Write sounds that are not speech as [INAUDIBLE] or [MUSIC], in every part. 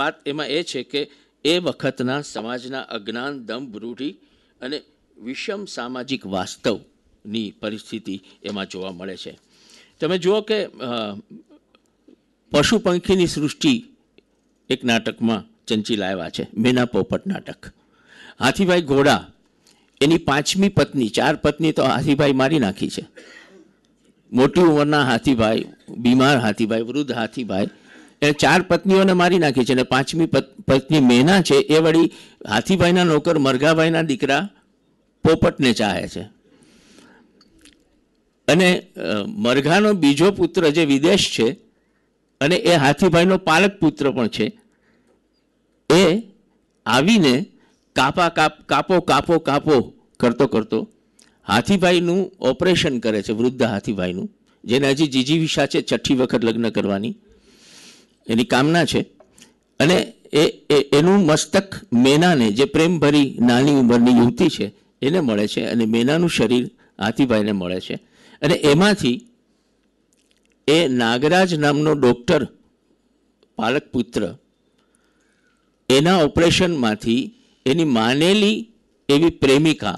વાત એમાં એ છે કે એ વખતના સમાજના અજ્ઞાન દંભ રૂઢી અને વિષમ સામાજિક વાસ્તવની પરિસ્થિતિ એમાં જોવા મળે છે તમે જુઓ કે પશુ પંખીની સૃષ્ટિ એક નાટકમાં ચંચી લાવ્યા છે મેના પોપટ નાટક હાથીભાઈ ઘોડા એની પાંચમી પત્ની ચાર પત્ની તો હાથીભાઈ મારી નાખી છે મોટી ઉંમરના હાથીભાઈ બીમાર હાથીભાઈ વૃદ્ધ હાથીભાઈ એ ચાર પત્નીઓને મારી નાખી છે અને પાંચમી પત્ની મેના છે એ વળી હાથીભાઈના નોકર મરઘાભાઈના દીકરા પોપટને ચાહે છે અને મરઘાનો બીજો પુત્ર જે વિદેશ છે અને એ હાથીભાઈનો પાલક પુત્ર પણ છે એ આવીને કાપા કાપ કાપો કાપો કાપો કરતો કરતો હાથીભાઈનું ઓપરેશન કરે છે વૃદ્ધ હાથીભાઈનું જેને હજી જીજી વિશા છે છઠ્ઠી વખત લગ્ન કરવાની એની કામના છે અને એ એનું મસ્તક મેનાને જે પ્રેમભરી નાની ઉંમરની યુવતી છે એને મળે છે અને મેનાનું શરીર આતિભાઈને મળે છે અને એમાંથી એ નાગરાજ નામનો ડૉક્ટર પાલક પુત્ર એના ઓપરેશનમાંથી એની માનેલી એવી પ્રેમિકા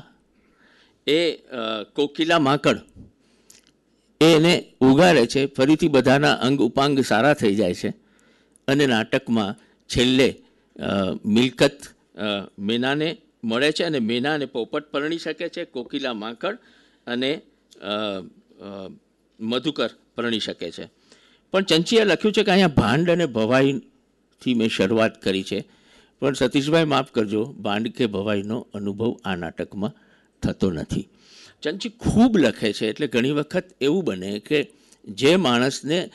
એ કોકિલા માકડ એ એને ઉગાડે છે ફરીથી બધાના અંગ ઉપાંગ સારા થઈ જાય છે અને નાટકમાં છેલ્લે મિલકત મેનાને મળે છે અને મેનાને પોપટ પરણી શકે છે કોકિલા માંકડ અને મધુકર પરણી શકે છે પણ ચંચીએ લખ્યું છે કે અહીંયા ભાંડ અને ભવાઈથી મેં શરૂઆત કરી છે પણ સતીશભાઈ માફ કરજો ભાંડ કે ભવાઈનો અનુભવ આ નાટકમાં થતો નથી ચંચી ખૂબ લખે છે એટલે ઘણી વખત એવું બને કે જે માણસને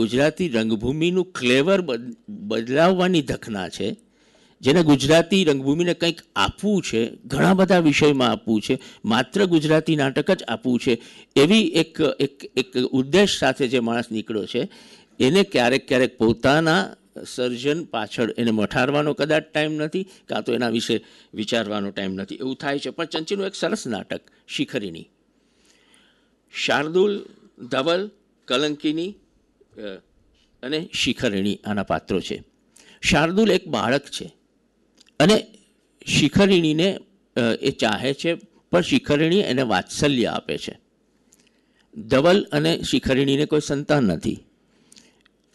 ગુજરાતી રંગભૂમિનું ક્લેવર બદલાવવાની ધખના છે જેને ગુજરાતી રંગભૂમિને કંઈક આપવું છે ઘણા બધા વિષયમાં આપવું છે માત્ર ગુજરાતી નાટક જ આપવું છે એવી એક એક એક ઉદ્દેશ સાથે જે માણસ નીકળ્યો છે એને ક્યારેક ક્યારેક પોતાના સર્જન પાછળ એને મઠારવાનો કદાચ ટાઈમ નથી કાં તો એના વિશે વિચારવાનો ટાઈમ નથી એવું થાય છે પણ ચંચીનું એક સરસ નાટક શિખરીની શાર્દુલ ધવલ કલંકીની અને શિખરિણી આના પાત્રો છે શાર્દુલ એક બાળક છે અને શિખરિણીને એ ચાહે છે પણ શિખરિણી એને વાત્સલ્ય આપે છે ધવલ અને શિખરિણીને કોઈ સંતાન નથી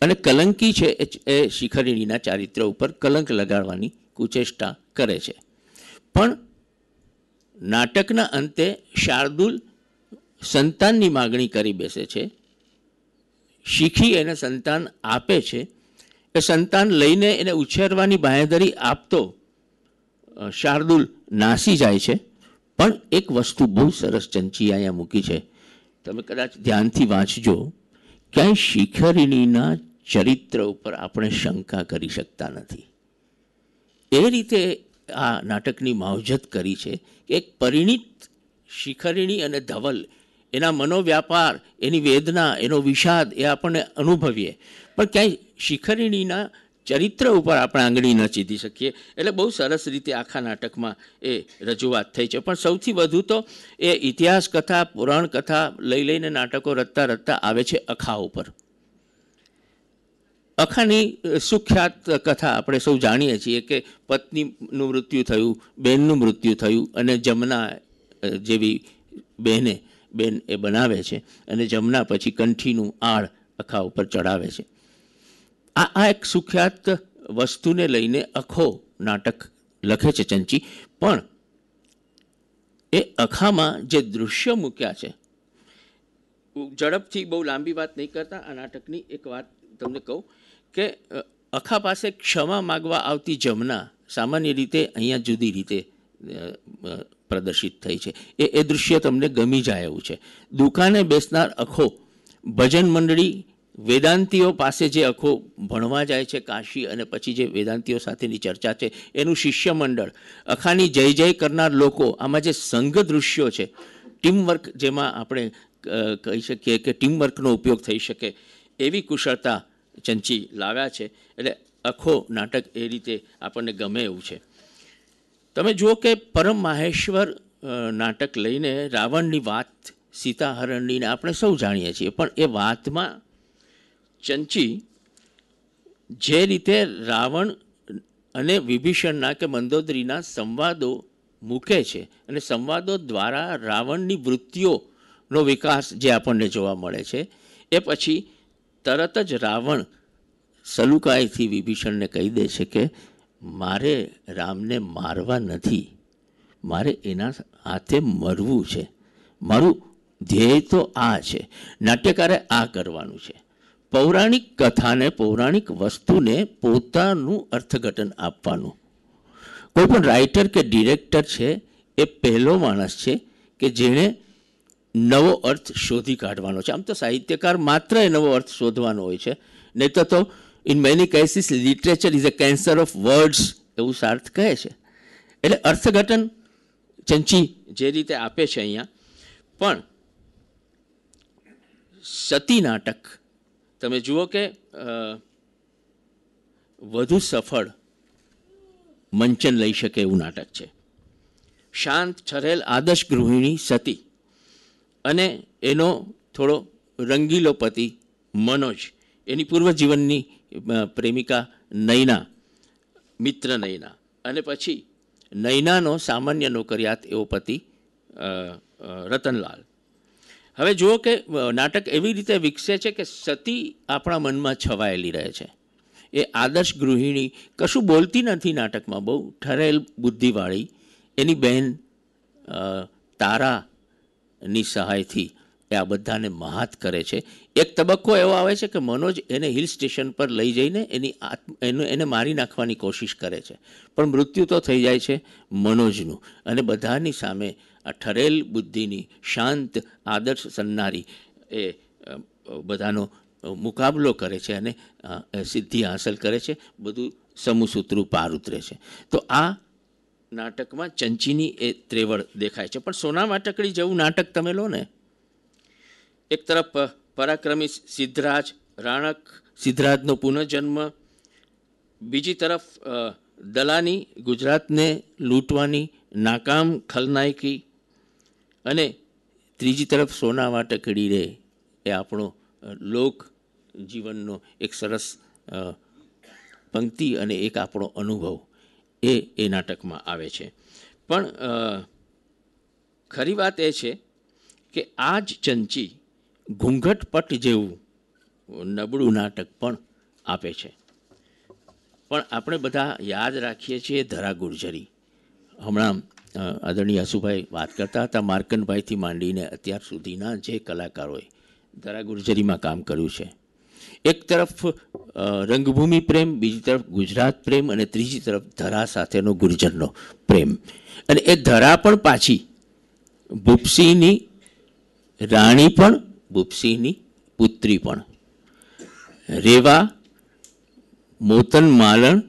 અને કલંકી છે એ શિખરિણીના ચારિત્ર ઉપર કલંક લગાડવાની કુચેષ્ટા કરે છે પણ નાટકના અંતે શાર્દુલ સંતાનની માગણી કરી બેસે છે શીખી એને સંતાન આપે છે એ સંતાન લઈને એને ઉછેરવાની બાંયધરી આપતો શાર્દુલ નાસી જાય છે પણ એક વસ્તુ બહુ સરસ ચંચી અહીંયા મૂકી છે તમે કદાચ ધ્યાનથી વાંચજો ક્યાંય શિખરિણીના ચરિત્ર ઉપર આપણે શંકા કરી શકતા નથી એ રીતે આ નાટકની માવજત કરી છે એક પરિણીત શિખરીણી અને ધવલ એના મનોવ્યાપાર એની વેદના એનો વિષાદ એ આપણને અનુભવીએ પણ ક્યાંય શિખરિણીના ચરિત્ર ઉપર આપણે આંગળી ન ચીધી શકીએ એટલે બહુ સરસ રીતે આખા નાટકમાં એ રજૂઆત થઈ છે પણ સૌથી વધુ તો એ ઇતિહાસ કથા પુરાણ કથા લઈ લઈને નાટકો રચતા રચતા આવે છે અખા ઉપર અખાની સુખ્યાત કથા આપણે સૌ જાણીએ છીએ કે પત્નીનું મૃત્યુ થયું બહેનનું મૃત્યુ થયું અને જમના જેવી બહેને બેન એ બનાવે છે અને જમના પછી કંઠીનું આળ અખા ઉપર ચડાવે છે આ આ એક સુખ્યાત વસ્તુને લઈને અખો નાટક લખે છે ચંચી પણ એ અખામાં જે દૃશ્ય મૂક્યા છે ઝડપથી બહુ લાંબી વાત નહીં કરતા આ નાટકની એક વાત તમને કહું કે અખા પાસે ક્ષમા માગવા આવતી જમના સામાન્ય રીતે અહીંયા જુદી રીતે પ્રદર્શિત થઈ છે એ એ દૃશ્ય તમને ગમી જાય એવું છે દુકાને બેસનાર અખો ભજન મંડળી વેદાંતિઓ પાસે જે અખો ભણવા જાય છે કાશી અને પછી જે વેદાંતિઓ સાથેની ચર્ચા છે એનું શિષ્ય મંડળ અખાની જય જય કરનાર લોકો આમાં જે સંઘ દૃશ્યો છે ટીમવર્ક જેમાં આપણે કહી શકીએ કે ટીમવર્કનો ઉપયોગ થઈ શકે એવી કુશળતા ચંચી લાવ્યા છે એટલે અખો નાટક એ રીતે આપણને ગમે એવું છે તમે જુઓ કે પરમ માહેશ્વર નાટક લઈને રાવણની વાત સીતાહરણની આપણે સૌ જાણીએ છીએ પણ એ વાતમાં ચંચી જે રીતે રાવણ અને વિભીષણના કે મંદોદરીના સંવાદો મૂકે છે અને સંવાદો દ્વારા રાવણની વૃત્તિઓનો વિકાસ જે આપણને જોવા મળે છે એ પછી તરત જ રાવણ સલુકાઈથી વિભીષણને કહી દે છે કે મારે રામને મારવા નથી મારે એના હાથે મરવું છે મારું ધ્યેય તો આ છે નાટ્યકારે આ કરવાનું છે પૌરાણિક કથાને પૌરાણિક વસ્તુને પોતાનું અર્થઘટન આપવાનું કોઈ પણ રાઇટર કે ડિરેક્ટર છે એ પહેલો માણસ છે કે જેણે નવો અર્થ શોધી કાઢવાનો છે આમ તો સાહિત્યકાર માત્ર એ નવો અર્થ શોધવાનો હોય છે નહીં તો in many cases literature is a cancer of words એવું સાર્થ કહે છે એટલે અર્થઘટન ચંચી જે રીતે આપે છે અહીંયા પણ સતી નાટક તમે જુઓ કે વધુ સફળ મંચન લઈ શકે એવું નાટક છે શાંત ઠરેલ આદર્શ ગૃહિણી સતી અને એનો થોડો રંગીલો પતિ મનોજ એની પૂર્વજીવનની પ્રેમિકા નૈના મિત્ર નૈના અને પછી નૈનાનો સામાન્ય નોકરિયાત એવો પતિ રતનલાલ હવે જુઓ કે નાટક એવી રીતે વિકસે છે કે સતી આપણા મનમાં છવાયેલી રહે છે એ આદર્શ ગૃહિણી કશું બોલતી નથી નાટકમાં બહુ ઠરેલ બુદ્ધિવાળી એની બહેન તારાની સહાયથી એ આ બધાને મહાત કરે છે એક તબક્કો એવો આવે છે કે મનોજ એને હિલ સ્ટેશન પર લઈ જઈને એની આત્મ એને મારી નાખવાની કોશિશ કરે છે પણ મૃત્યુ તો થઈ જાય છે મનોજનું અને બધાની સામે આ ઠરેલ બુદ્ધિની શાંત આદર્શ સન્નારી એ બધાનો મુકાબલો કરે છે અને સિદ્ધિ હાંસલ કરે છે બધું સમુસૂત્રું પાર ઉતરે છે તો આ નાટકમાં ચંચીની એ ત્રેવડ દેખાય છે પણ સોના વાટકડી જેવું નાટક તમે લો ને એક તરફ પરાક્રમી સિદ્ધરાજ રાણક સિદ્ધરાજનો પુનઃજન્મ બીજી તરફ દલાની ગુજરાતને લૂંટવાની નાકામ ખલનાયકી અને ત્રીજી તરફ સોનામાં ટકડી રહે એ આપણો લોક જીવનનો એક સરસ પંક્તિ અને એક આપણો અનુભવ એ એ નાટકમાં આવે છે પણ ખરી વાત એ છે કે આ જ ચંચી ઘૂંઘટપટ જેવું નબળું નાટક પણ આપે છે પણ આપણે બધા યાદ રાખીએ છીએ ધરા ગુર્જરી હમણાં આદરણીય આસુભાઈ વાત કરતા હતા માર્કનભાઈથી માંડીને અત્યાર સુધીના જે કલાકારોએ ધરા ગુર્જરીમાં કામ કર્યું છે એક તરફ રંગભૂમિ પ્રેમ બીજી તરફ ગુજરાત પ્રેમ અને ત્રીજી તરફ ધરા સાથેનો ગુર્જરનો પ્રેમ અને એ ધરા પણ પાછી ભૂપસીની રાણી પણ ભૂપસિંહની પુત્રી પણ રેવા મોતન માલણ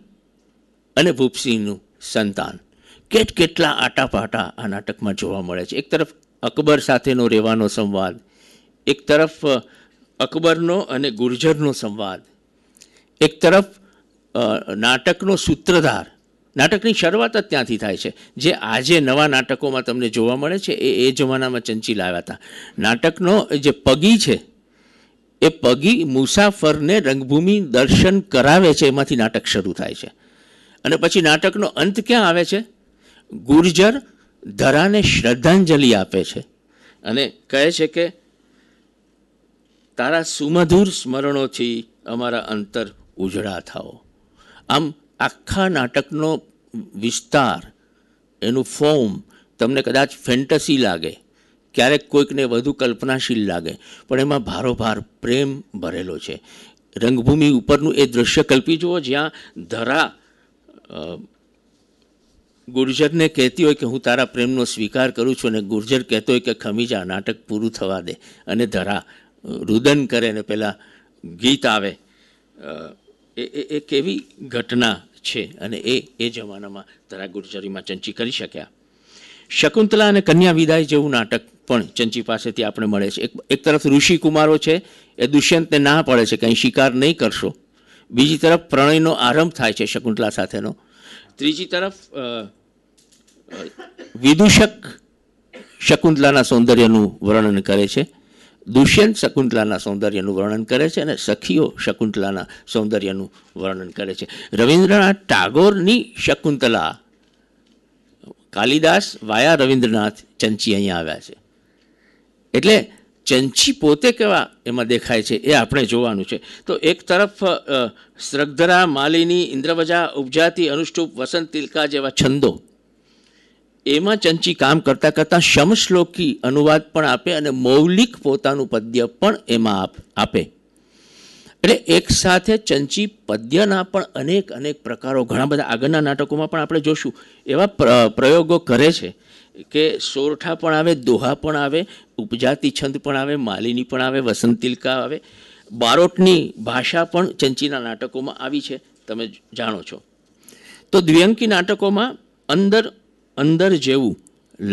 અને ભૂપસિંહનું સંતાન કેટ કેટલા આટાપાટા આ નાટકમાં જોવા મળે છે એક તરફ અકબર સાથેનો રેવાનો સંવાદ એક તરફ અકબરનો અને ગુર્જરનો સંવાદ એક તરફ નાટકનો સૂત્રધાર નાટકની શરૂઆત જ ત્યાંથી થાય છે જે આજે નવા નાટકોમાં તમને જોવા મળે છે એ એ જમાનામાં ચંચી લાવ્યા હતા નાટકનો જે પગી છે એ પગી મુસાફરને રંગભૂમિ દર્શન કરાવે છે એમાંથી નાટક શરૂ થાય છે અને પછી નાટકનો અંત ક્યાં આવે છે ગુર્જર ધરાને શ્રદ્ધાંજલિ આપે છે અને કહે છે કે તારા સુમધુર સ્મરણોથી અમારા અંતર ઉજળા થાઓ આમ આખા નાટકનો વિસ્તાર એનું ફોર્મ તમને કદાચ ફેન્ટસી લાગે ક્યારેક કોઈકને વધુ કલ્પનાશીલ લાગે પણ એમાં ભારોભાર પ્રેમ ભરેલો છે રંગભૂમિ ઉપરનું એ દૃશ્ય કલ્પી જુઓ જ્યાં ધરા ગુર્જરને કહેતી હોય કે હું તારા પ્રેમનો સ્વીકાર કરું છું અને ગુર્જર કહેતો હોય કે ખમી જા નાટક પૂરું થવા દે અને ધરા રુદન કરે ને પહેલાં ગીત આવે એ એ કેવી ઘટના છે અને એ એ જમાનામાં ધરા ગુર્જરીમાં ચંચી કરી શક્યા શકુંતલા અને કન્યા વિદાય જેવું નાટક પણ ચંચી પાસેથી આપણે મળે છે એક એક તરફ ઋષિ કુમારો છે એ દુષ્યંતને ના પાડે છે કંઈ શિકાર નહીં કરશો બીજી તરફ પ્રણયનો આરંભ થાય છે શકુંતલા સાથેનો ત્રીજી તરફ વિદૂષક શકુંતલાના સૌંદર્યનું વર્ણન કરે છે દુષ્યંત શકુંતલાના સૌંદર્યનું વર્ણન કરે છે અને સખીઓ શકુંતલાના સૌંદર્યનું વર્ણન કરે છે રવિન્દ્રનાથ ટાગોરની શકુંતલા કાલિદાસ વાયા રવિન્દ્રનાથ ચંચી અહીંયા આવ્યા છે એટલે ચંચી પોતે કેવા એમાં દેખાય છે એ આપણે જોવાનું છે તો એક તરફ સ્રગ્ધરા માલિની ઇન્દ્રવજા ઉપજાતી અનુષ્ટુપ વસંત તિલકા જેવા છંદો એમાં ચંચી કામ કરતાં કરતાં શમશ્લોકી અનુવાદ પણ આપે અને મૌલિક પોતાનું પદ્ય પણ એમાં આપે એટલે એક સાથે ચંચી પદ્યના પણ અનેક અનેક પ્રકારો ઘણા બધા આગળના નાટકોમાં પણ આપણે જોશું એવા પ્રયોગો કરે છે કે સોરઠા પણ આવે દોહા પણ આવે ઉપજાતિ છંદ પણ આવે માલિની પણ આવે વસંતિલકા આવે બારોટની ભાષા પણ ચંચીના નાટકોમાં આવી છે તમે જાણો છો તો દ્વ્યંકી નાટકોમાં અંદર અંદર જેવું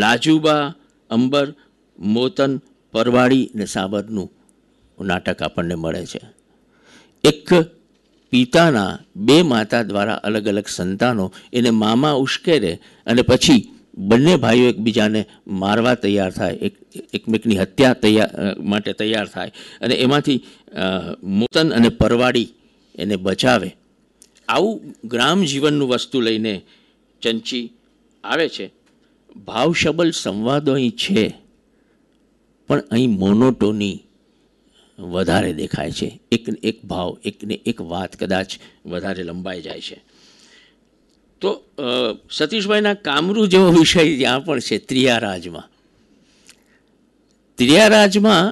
લાજુબા અંબર મોતન પરવાડી ને સાબરનું નાટક આપણને મળે છે એક પિતાના બે માતા દ્વારા અલગ અલગ સંતાનો એને મામા ઉશ્કેરે અને પછી બંને ભાઈઓ એકબીજાને મારવા તૈયાર થાય એક એકમેકની હત્યા તૈયાર માટે તૈયાર થાય અને એમાંથી મોતન અને પરવાડી એને બચાવે આવું ગ્રામ જીવનનું વસ્તુ લઈને ચંચી આવે છે ભાવશબલ સંવાદો અહીં છે પણ અહીં મોનોટોની વધારે દેખાય છે એકને એક ભાવ એકને એક વાત કદાચ વધારે લંબાઈ જાય છે તો સતીશભાઈના કામરૂ જેવો વિષય ત્યાં પણ છે ત્રિયારાજમાં ત્રિયારાજમાં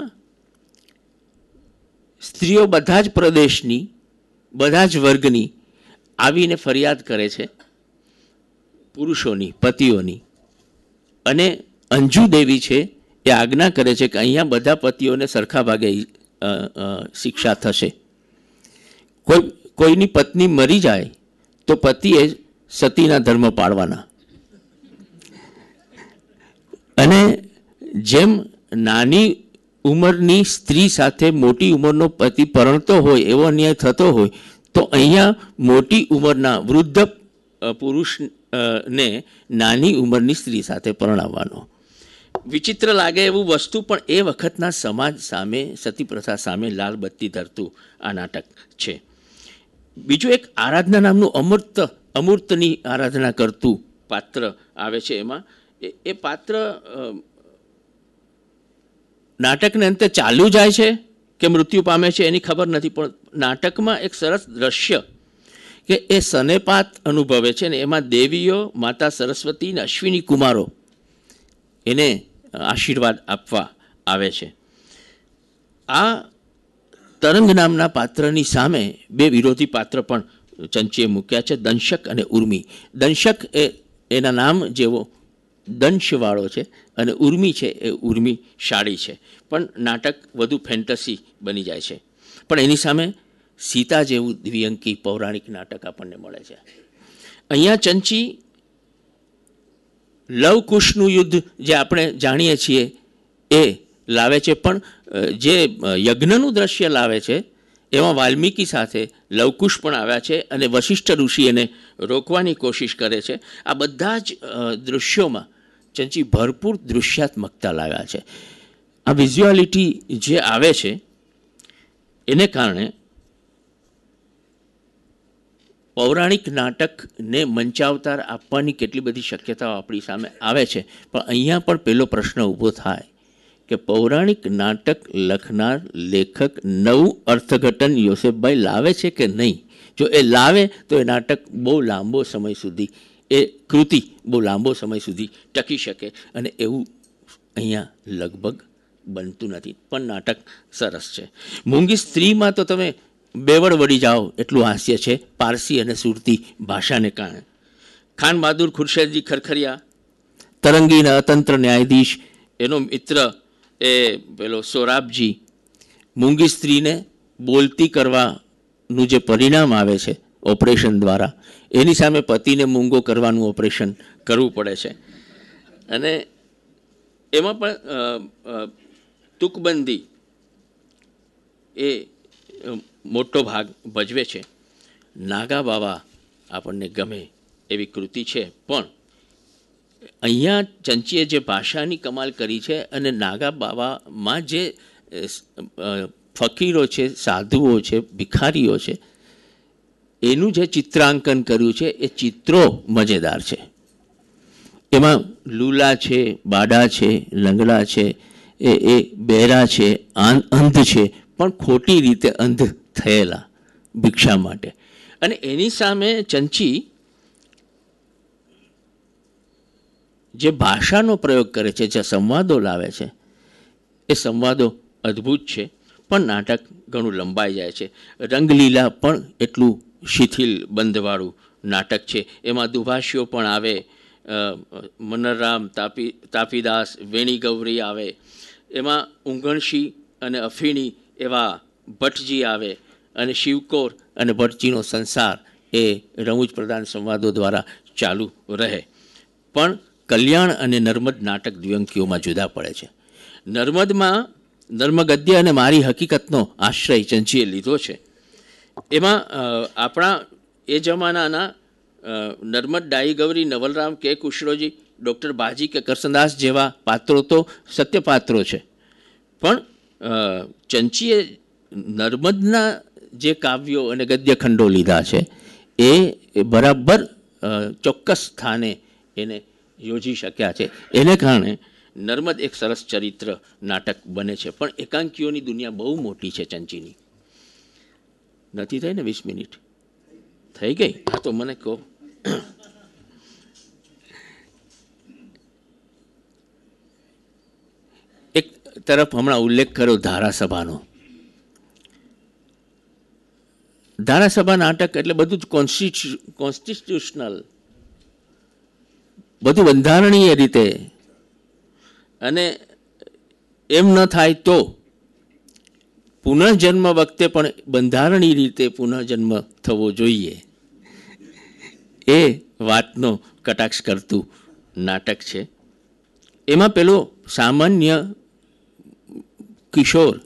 સ્ત્રીઓ બધા જ પ્રદેશની બધા જ વર્ગની આવીને ફરિયાદ કરે છે પુરુષોની પતિઓની અને અંજુ દેવી છે એ આજ્ઞા કરે છે કે અહીંયા બધા પતિઓને સરખા ભાગે શિક્ષા થશે કોઈ કોઈની પત્ની મરી જાય તો પતિએ સતીના ધર્મ પાળવાના અને જેમ નાની ઉંમરની સ્ત્રી સાથે મોટી ઉંમરનો પતિ પરણતો હોય એવો અન્યાય થતો હોય તો અહીંયા મોટી ઉંમરના વૃદ્ધ પુરુષ ને નાની ઉંમરની સ્ત્રી સાથે પરણાવવાનો વિચિત્ર લાગે એવું વસ્તુ પણ એ વખતના સમાજ સામે સતી પ્રથા સામે લાલ બત્તી ધરતું આ નાટક છે બીજું એક આરાધના નામનું અમૂર્ત અમૂર્તની આરાધના કરતું પાત્ર આવે છે એમાં એ પાત્ર નાટકને અંતે ચાલ્યું જાય છે કે મૃત્યુ પામે છે એની ખબર નથી પણ નાટકમાં એક સરસ દ્રશ્ય કે એ સનેપાત અનુભવે છે ને એમાં દેવીઓ માતા સરસ્વતી અને અશ્વિની કુમારો એને આશીર્વાદ આપવા આવે છે આ તરંગ નામના પાત્રની સામે બે વિરોધી પાત્ર પણ ચંચીએ મૂક્યા છે દંશક અને ઉર્મી દંશક એ એના નામ જેવો દંશવાળો છે અને ઉર્મી છે એ ઉર્મી શાળી છે પણ નાટક વધુ ફેન્ટસી બની જાય છે પણ એની સામે સીતા જેવું દ્વિઅંકી પૌરાણિક નાટક આપણને મળે છે અહીંયા ચંચી લવકુશનું યુદ્ધ જે આપણે જાણીએ છીએ એ લાવે છે પણ જે યજ્ઞનું દ્રશ્ય લાવે છે એમાં વાલ્મીકી સાથે લવકુશ પણ આવ્યા છે અને વશિષ્ઠ ઋષિ એને રોકવાની કોશિશ કરે છે આ બધા જ દૃશ્યોમાં ચંચી ભરપૂર દૃશ્યાત્મકતા લાવ્યા છે આ વિઝ્યુઆલિટી જે આવે છે એને કારણે પૌરાણિક નાટકને મંચાવતાર આપવાની કેટલી બધી શક્યતાઓ આપણી સામે આવે છે પણ અહીંયા પણ પહેલો પ્રશ્ન ઊભો થાય કે પૌરાણિક નાટક લખનાર લેખક નવું અર્થઘટન યોસેફભાઈ લાવે છે કે નહીં જો એ લાવે તો એ નાટક બહુ લાંબો સમય સુધી એ કૃતિ બહુ લાંબો સમય સુધી ટકી શકે અને એવું અહીંયા લગભગ બનતું નથી પણ નાટક સરસ છે મૂંગી સ્ત્રીમાં તો તમે બેવડ વળી જાઓ એટલું હાસ્ય છે પારસી અને સુરતી ભાષાને કારણે ખાન બહાદુર ખુરશેદજી ખરખરિયા તરંગીના અતંત્ર ન્યાયાધીશ એનો મિત્ર એ પેલો સોરાબજી મૂંગી સ્ત્રીને બોલતી કરવાનું જે પરિણામ આવે છે ઓપરેશન દ્વારા એની સામે પતિને મૂંગો કરવાનું ઓપરેશન કરવું પડે છે અને એમાં પણ તુકબંધી એ મોટો ભાગ ભજવે છે નાગા બાવા આપણને ગમે એવી કૃતિ છે પણ અહીંયા ચંચીએ જે ભાષાની કમાલ કરી છે અને નાગા બાવામાં જે ફકીરો છે સાધુઓ છે ભિખારીઓ છે એનું જે ચિત્રાંકન કર્યું છે એ ચિત્રો મજેદાર છે એમાં લૂલા છે બાડા છે લંગડા છે એ એ બેરા છે આન છે પણ ખોટી રીતે અંધ થયેલા ભિક્ષા માટે અને એની સામે ચંચી જે ભાષાનો પ્રયોગ કરે છે જે સંવાદો લાવે છે એ સંવાદો અદ્ભુત છે પણ નાટક ઘણું લંબાઈ જાય છે રંગલીલા પણ એટલું શિથિલ બંધવાળું નાટક છે એમાં દુભાષીઓ પણ આવે મનરામ તાપી તાપીદાસ વેણી ગૌરી આવે એમાં ઊંઘણસી અને અફીણી એવા ભટ્ટજી આવે અને શિવકોર અને ભટ્ટજીનો સંસાર એ રમૂજ પ્રધાન સંવાદો દ્વારા ચાલુ રહે પણ કલ્યાણ અને નર્મદ નાટક દ્વ્યંકીઓમાં જુદા પડે છે નર્મદમાં નર્મગદ્ય અને મારી હકીકતનો આશ્રય ચંચીએ લીધો છે એમાં આપણા એ જમાનાના નર્મદ ડાઈ નવલરામ કે કુશળોજી ડૉક્ટર બાજી કે કરસનદાસ જેવા પાત્રો તો સત્ય પાત્રો છે પણ ચંચીએ નર્મદના જે કાવ્યો અને ગદ્યખંડો લીધા છે એ બરાબર ચોક્કસ સ્થાને એને યોજી શક્યા છે એને કારણે નર્મદ એક સરસ ચરિત્ર નાટક બને છે પણ એકાંકીઓની દુનિયા બહુ મોટી છે ચંચીની નથી થઈ ને વીસ મિનિટ થઈ ગઈ હા તો મને કહો તરફ હમણાં ઉલ્લેખ કર્યો ધારાસભાનો ધારાસભા નાટક એટલે બધું જ કોન્સ્ટિટ્યુશનલ બધું બંધારણીય રીતે અને એમ ન થાય તો પુનર્જન્મ વખતે પણ બંધારણીય રીતે પુનઃજન્મ થવો જોઈએ એ વાતનો કટાક્ષ કરતું નાટક છે એમાં પેલો સામાન્ય કિશોર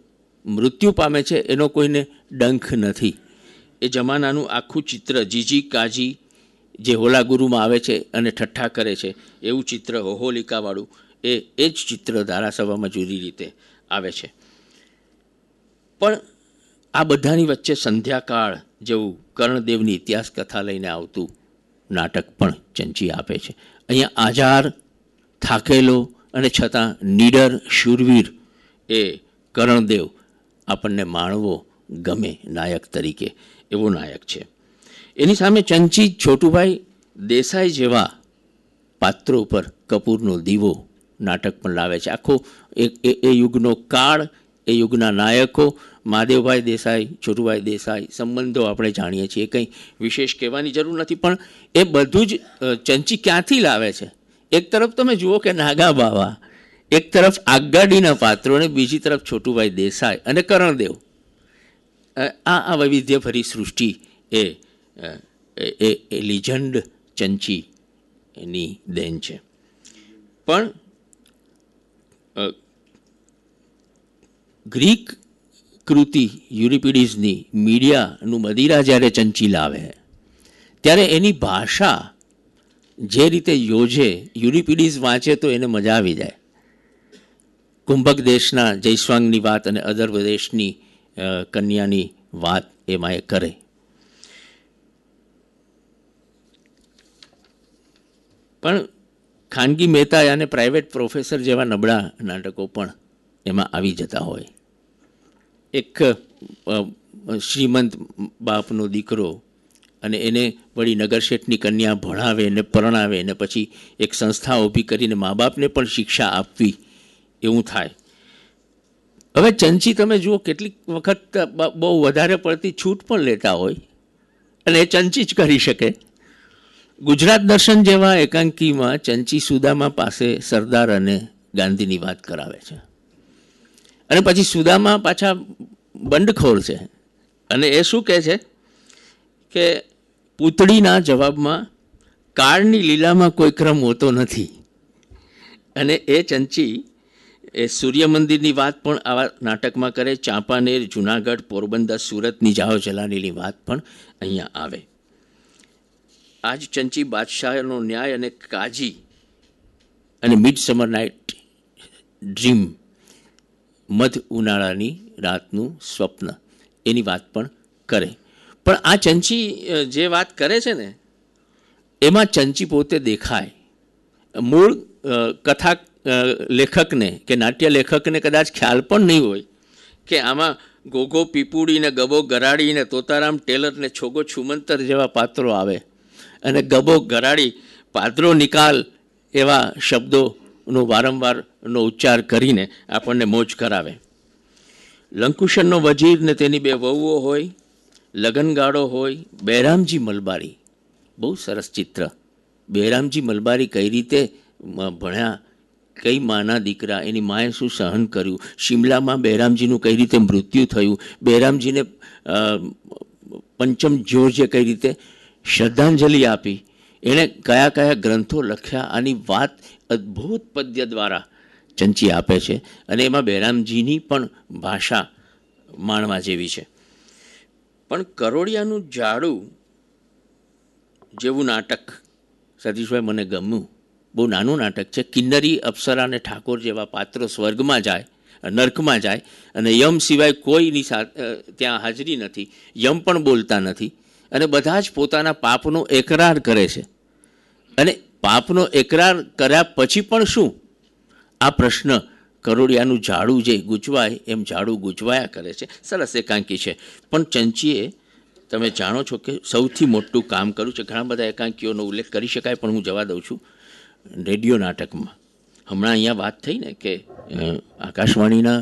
મૃત્યુ પામે છે એનો કોઈને ડંખ નથી એ જમાનાનું આખું ચિત્ર જીજી કાજી જે હોલાગુરુમાં આવે છે અને ઠઠ્ઠા કરે છે એવું ચિત્ર હોહોલિકાવાળું એ એ જ ચિત્ર ધારાસભામાં જુદી રીતે આવે છે પણ આ બધાની વચ્ચે સંધ્યાકાળ જેવું કર્ણદેવની ઇતિહાસ કથા લઈને આવતું નાટક પણ ચંચી આપે છે અહીંયા આઝાર થાકેલો અને છતાં નીડર શૂરવીર એ કરણદેવ આપણને માણવો ગમે નાયક તરીકે એવો નાયક છે એની સામે ચંચી છોટુભાઈ દેસાઈ જેવા પાત્રો ઉપર કપૂરનો દીવો નાટક પણ લાવે છે આખો એ એ યુગનો કાળ એ યુગના નાયકો મહાદેવભાઈ દેસાઈ છોટુભાઈ દેસાઈ સંબંધો આપણે જાણીએ છીએ કંઈ વિશેષ કહેવાની જરૂર નથી પણ એ બધું જ ચંચી ક્યાંથી લાવે છે એક તરફ તમે જુઓ કે નાગા બાવા એક તરફ આગગાડીના પાત્રો અને બીજી તરફ છોટુભાઈ દેસાઈ અને કરણદેવ આ આ વૈવિધ્યભરી સૃષ્ટિ એ એ એ લિજન્ડ ચંચી એની દેન છે પણ ગ્રીક કૃતિ યુરિપિડીઝની મીડિયાનું મદીરા જ્યારે ચંચી લાવે ત્યારે એની ભાષા જે રીતે યોજે યુરિપિડીઝ વાંચે તો એને મજા આવી જાય કુંભક દેશના જયસ્વાંગની વાત અને અધર્વ દેશની કન્યાની વાત એમાં એ કરે પણ ખાનગી મહેતા અને પ્રાઇવેટ પ્રોફેસર જેવા નબળા નાટકો પણ એમાં આવી જતા હોય એક શ્રીમંત બાપનો દીકરો અને એને વળી નગરશેઠની કન્યા ભણાવે ને પરણાવે ને પછી એક સંસ્થા ઊભી કરીને મા બાપને પણ શિક્ષા આપવી એવું થાય હવે ચંચી તમે જુઓ કેટલીક વખત બહુ વધારે પડતી છૂટ પણ લેતા હોય અને એ ચંચી જ કરી શકે ગુજરાત દર્શન જેવા એકાંકીમાં ચંચી સુદામા પાસે સરદાર અને ગાંધીની વાત કરાવે છે અને પછી સુદામા પાછા બંડખોર છે અને એ શું કહે છે કે પૂતળીના જવાબમાં કાળની લીલામાં કોઈ ક્રમ હોતો નથી અને એ ચંચી એ સૂર્ય મંદિરની વાત પણ આવા નાટકમાં કરે ચાંપાનેર જુનાગઢ પોરબંદર સુરતની જાહો જલાનીની વાત પણ અહીંયા આવે આજ ચંચી બાદશાહનો ન્યાય અને કાજી અને મિડ સમર નાઇટ ડ્રીમ મધ ઉનાળાની રાતનું સ્વપ્ન એની વાત પણ કરે પણ આ ચંચી જે વાત કરે છે ને એમાં ચંચી પોતે દેખાય મૂળ કથા લેખકને કે નાટ્ય લેખકને કદાચ ખ્યાલ પણ નહીં હોય કે આમાં ગોગો પીપુડીને ગબો ગરાડીને તોતારામ ટેલરને છોગો છુમંતર જેવા પાત્રો આવે અને ગબો ગરાડી પાત્રો નિકાલ એવા શબ્દોનો વારંવારનો ઉચ્ચાર કરીને આપણને મોજ કરાવે લંકુશનનો વજીર ને તેની બે વહુઓ હોય લગનગાળો હોય બહેરામજી મલબારી બહુ સરસ ચિત્ર બહેરામજી મલબારી કઈ રીતે ભણ્યા કઈ માના દીકરા એની માએ શું સહન કર્યું શિમલામાં બહેરામજીનું કઈ રીતે મૃત્યુ થયું બહેરામજીને પંચમ જ્યોર્જે કઈ રીતે શ્રદ્ધાંજલિ આપી એણે કયા કયા ગ્રંથો લખ્યા આની વાત અદ્ભુત પદ્ય દ્વારા ચંચી આપે છે અને એમાં બહેરામજીની પણ ભાષા માણવા જેવી છે પણ કરોડિયાનું જાડું જેવું નાટક સતીશભાઈ મને ગમ્યું બહુ નાનું નાટક છે કિન્નરી અપ્સરા અને ઠાકોર જેવા પાત્રો સ્વર્ગમાં જાય નર્કમાં જાય અને યમ સિવાય કોઈની ત્યાં હાજરી નથી યમ પણ બોલતા નથી અને બધા જ પોતાના પાપનો એકરાર કરે છે અને પાપનો એકરાર કર્યા પછી પણ શું આ પ્રશ્ન કરોડિયાનું ઝાડું જે ગૂંચવાય એમ ઝાડું ગૂંચવાયા કરે છે સરસ એકાંકી છે પણ ચંચીએ તમે જાણો છો કે સૌથી મોટું કામ કર્યું છે ઘણા બધા એકાંકીઓનો ઉલ્લેખ કરી શકાય પણ હું જવા દઉં છું રેડિયો નાટકમાં હમણાં અહીંયા વાત થઈ ને કે આકાશવાણીના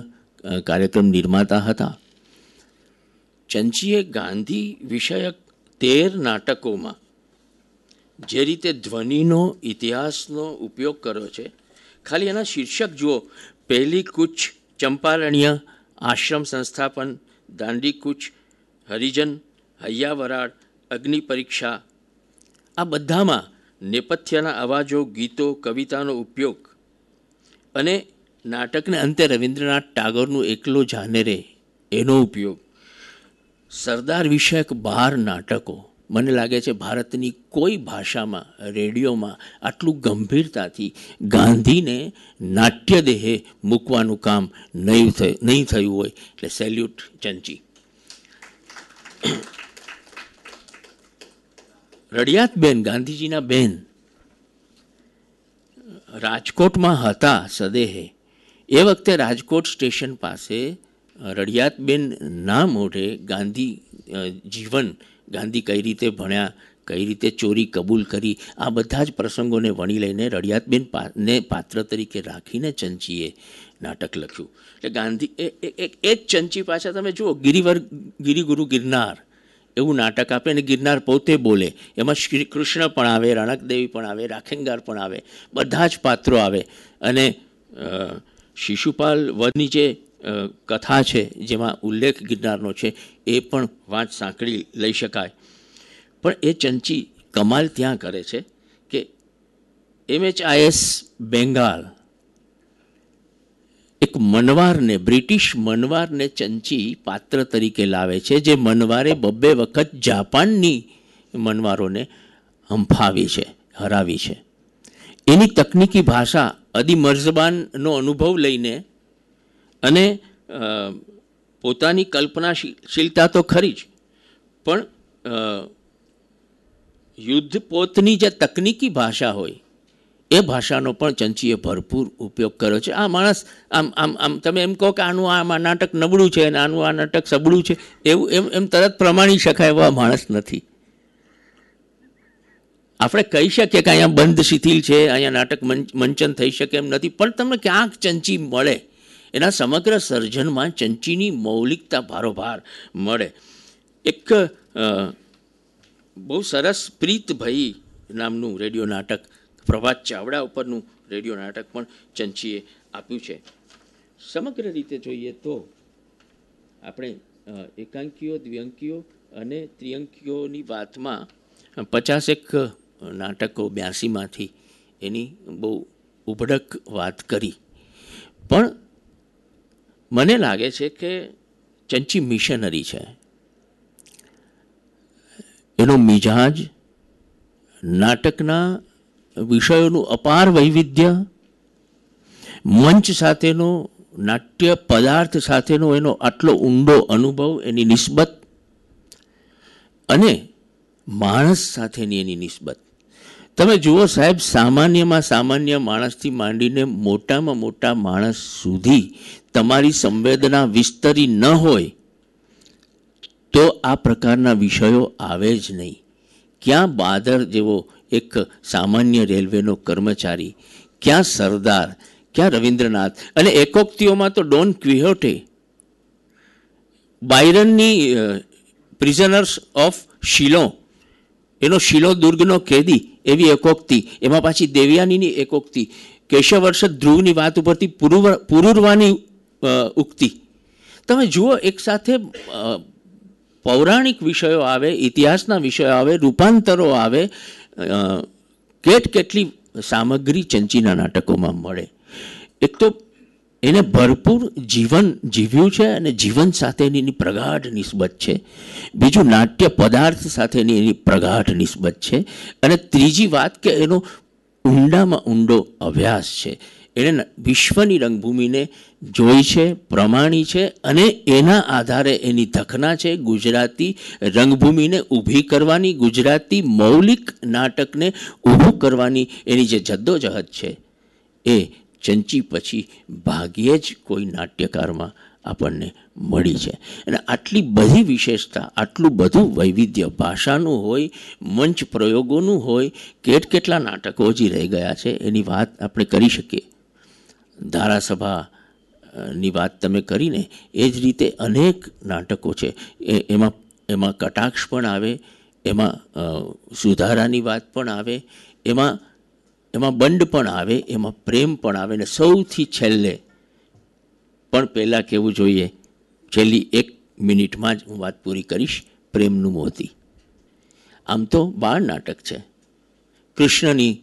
કાર્યક્રમ નિર્માતા હતા ચંચીએ ગાંધી વિષયક તેર નાટકોમાં જે રીતે ધ્વનિનો ઇતિહાસનો ઉપયોગ કર્યો છે ખાલી એના શીર્ષક જુઓ પહેલી કૂચ ચંપારણ્ય આશ્રમ સંસ્થાપન દાંડી કૂચ હરિજન હૈયાવરાળ અગ્નિ પરીક્ષા આ બધામાં નેપથ્યના અવાજો ગીતો કવિતાનો ઉપયોગ અને નાટકને અંતે રવિન્દ્રનાથ ટાગોરનું એકલો જાને રે એનો ઉપયોગ સરદાર વિષયક બાર નાટકો મને લાગે છે ભારતની કોઈ ભાષામાં રેડિયોમાં આટલું ગંભીરતાથી ગાંધીને નાટ્યદેહે મૂકવાનું કામ નહીં નહીં થયું હોય એટલે સેલ્યુટ ચંચી રડિયાતબેન ગાંધીજીના બેન રાજકોટમાં હતા સદેહે એ વખતે રાજકોટ સ્ટેશન પાસે રડિયાતબેન ના મોઢે ગાંધી જીવન ગાંધી કઈ રીતે ભણ્યા કઈ રીતે ચોરી કબૂલ કરી આ બધા જ પ્રસંગોને વણી લઈને રડિયાતબેન ને પાત્ર તરીકે રાખીને ચંચીએ નાટક લખ્યું એટલે ગાંધી એ જ ચંચી પાછા તમે જુઓ ગિરિવર ગિરિગુરુ ગિરનાર એવું નાટક આપે અને ગિરનાર પોતે બોલે એમાં શ્રી કૃષ્ણ પણ આવે રણકદેવી પણ આવે રાખેંગાર પણ આવે બધા જ પાત્રો આવે અને શિશુપાલ વદની જે કથા છે જેમાં ઉલ્લેખ ગિરનારનો છે એ પણ વાંચ સાંકળી લઈ શકાય પણ એ ચંચી કમાલ ત્યાં કરે છે કે એમએચઆઈએસ બેંગાલ એક મનવારને બ્રિટિશ મનવારને ચંચી પાત્ર તરીકે લાવે છે જે મનવારે બબ્બે વખત જાપાનની મનવારોને હંફાવી છે હરાવી છે એની તકનિકી ભાષા અદી અનુભવ લઈને અને પોતાની કલ્પનાશીલતા તો ખરી જ પણ યુદ્ધપોતની જે તકનિકી ભાષા હોય એ ભાષાનો પણ ચંચીએ ભરપૂર ઉપયોગ કર્યો છે આ માણસ આમ આમ આમ તમે એમ કહો કે આનું આ નાટક નબળું છે અને આનું આ નાટક સબળું છે એવું એમ એમ તરત પ્રમાણી શકાય એવા માણસ નથી આપણે કહી શકીએ કે અહીંયા બંધ શિથિલ છે અહીંયા નાટક મંચન થઈ શકે એમ નથી પણ તમને ક્યાંક ચંચી મળે એના સમગ્ર સર્જનમાં ચંચીની મૌલિકતા ભારોભાર મળે એક બહુ સરસ પ્રીત ભાઈ નામનું રેડિયો નાટક પ્રભાત ચાવડા ઉપરનું રેડિયો નાટક પણ ચંચીએ આપ્યું છે સમગ્ર રીતે જોઈએ તો આપણે એકાંકીઓ દ્વ્યંકીઓ અને ત્રિઅંકીઓની વાતમાં પચાસેક નાટકો બ્યાસીમાંથી એની બહુ ઉભડક વાત કરી પણ મને લાગે છે કે ચંચી મિશનરી છે એનો મિજાજ નાટકના વિષયોનું અપાર વૈવિધ્ય મંચ સાથેનો નાટ્ય પદાર્થ સાથેનો એનો આટલો ઊંડો અનુભવ એની નિસ્બત અને માણસ સાથેની એની નિસ્બત તમે જુઓ સાહેબ સામાન્યમાં સામાન્ય માણસથી માંડીને મોટામાં મોટા માણસ સુધી તમારી સંવેદના વિસ્તરી ન હોય તો આ પ્રકારના વિષયો આવે જ નહીં ક્યાં બાદર જેવો એક સામાન્ય રેલવેનો કર્મચારી ક્યાં સરદાર ક્યાં રવિન્દ્રનાથ અને એકોક્તિઓમાં તો ડોન ક્વિહોટે બાયરનની પ્રિઝનર્સ ઓફ શિલો એનો શિલો દુર્ગનો કેદી એવી એકોક્તિ એમાં પાછી દેવયાનીની એકોક્તિ કેશવર્ષદ ધ્રુવની વાત ઉપરથી પુરુવ પુરુર્વાની ઉક્તિ તમે જુઓ એકસાથે પૌરાણિક વિષયો આવે ઇતિહાસના વિષયો આવે રૂપાંતરો આવે કેટ કેટલી સામગ્રી ચંચીના નાટકોમાં મળે એક તો એને ભરપૂર જીવન જીવ્યું છે અને જીવન સાથેની એની પ્રગાઢ નિસ્બત છે બીજું નાટ્ય પદાર્થ સાથેની એની પ્રગાઢ નિસ્બત છે અને ત્રીજી વાત કે એનો ઊંડામાં ઊંડો અભ્યાસ છે એણે વિશ્વની રંગભૂમિને જોઈ છે પ્રમાણી છે અને એના આધારે એની ધકના છે ગુજરાતી રંગભૂમિને ઊભી કરવાની ગુજરાતી મૌલિક નાટકને ઊભું કરવાની એની જે જદ્દોજહદ છે એ ચંચી પછી ભાગ્યે જ કોઈ નાટ્યકારમાં આપણને મળી છે અને આટલી બધી વિશેષતા આટલું બધું વૈવિધ્ય ભાષાનું હોય મંચ પ્રયોગોનું હોય કેટ કેટલા નાટકો હજી રહી ગયા છે એની વાત આપણે કરી શકીએ ધારાસભાની વાત તમે કરીને એ જ રીતે અનેક નાટકો છે એ એમાં એમાં કટાક્ષ પણ આવે એમાં સુધારાની વાત પણ આવે એમાં એમાં બંડ પણ આવે એમાં પ્રેમ પણ આવે ને સૌથી છેલ્લે પણ પહેલાં કહેવું જોઈએ છેલ્લી એક મિનિટમાં જ હું વાત પૂરી કરીશ પ્રેમનું મોતી આમ તો બાર નાટક છે કૃષ્ણની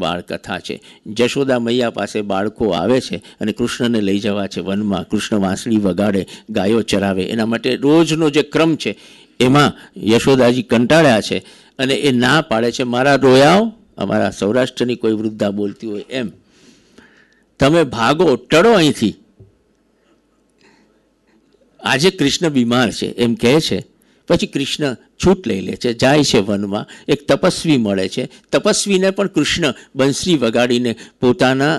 બાળકથા છે જશોદા મૈયા પાસે બાળકો આવે છે અને કૃષ્ણને લઈ જવા છે વનમાં કૃષ્ણ વાંસળી વગાડે ગાયો ચરાવે એના માટે રોજનો જે ક્રમ છે એમાં યશોદાજી કંટાળ્યા છે અને એ ના પાડે છે મારા રોયાઓ અમારા સૌરાષ્ટ્રની કોઈ વૃદ્ધા બોલતી હોય એમ તમે ભાગો ટળો અહીંથી આજે કૃષ્ણ બીમાર છે એમ કહે છે પછી કૃષ્ણ છૂટ લઈ લે છે જાય છે વનમાં એક તપસ્વી મળે છે તપસ્વીને પણ કૃષ્ણ બંસરી વગાડીને પોતાના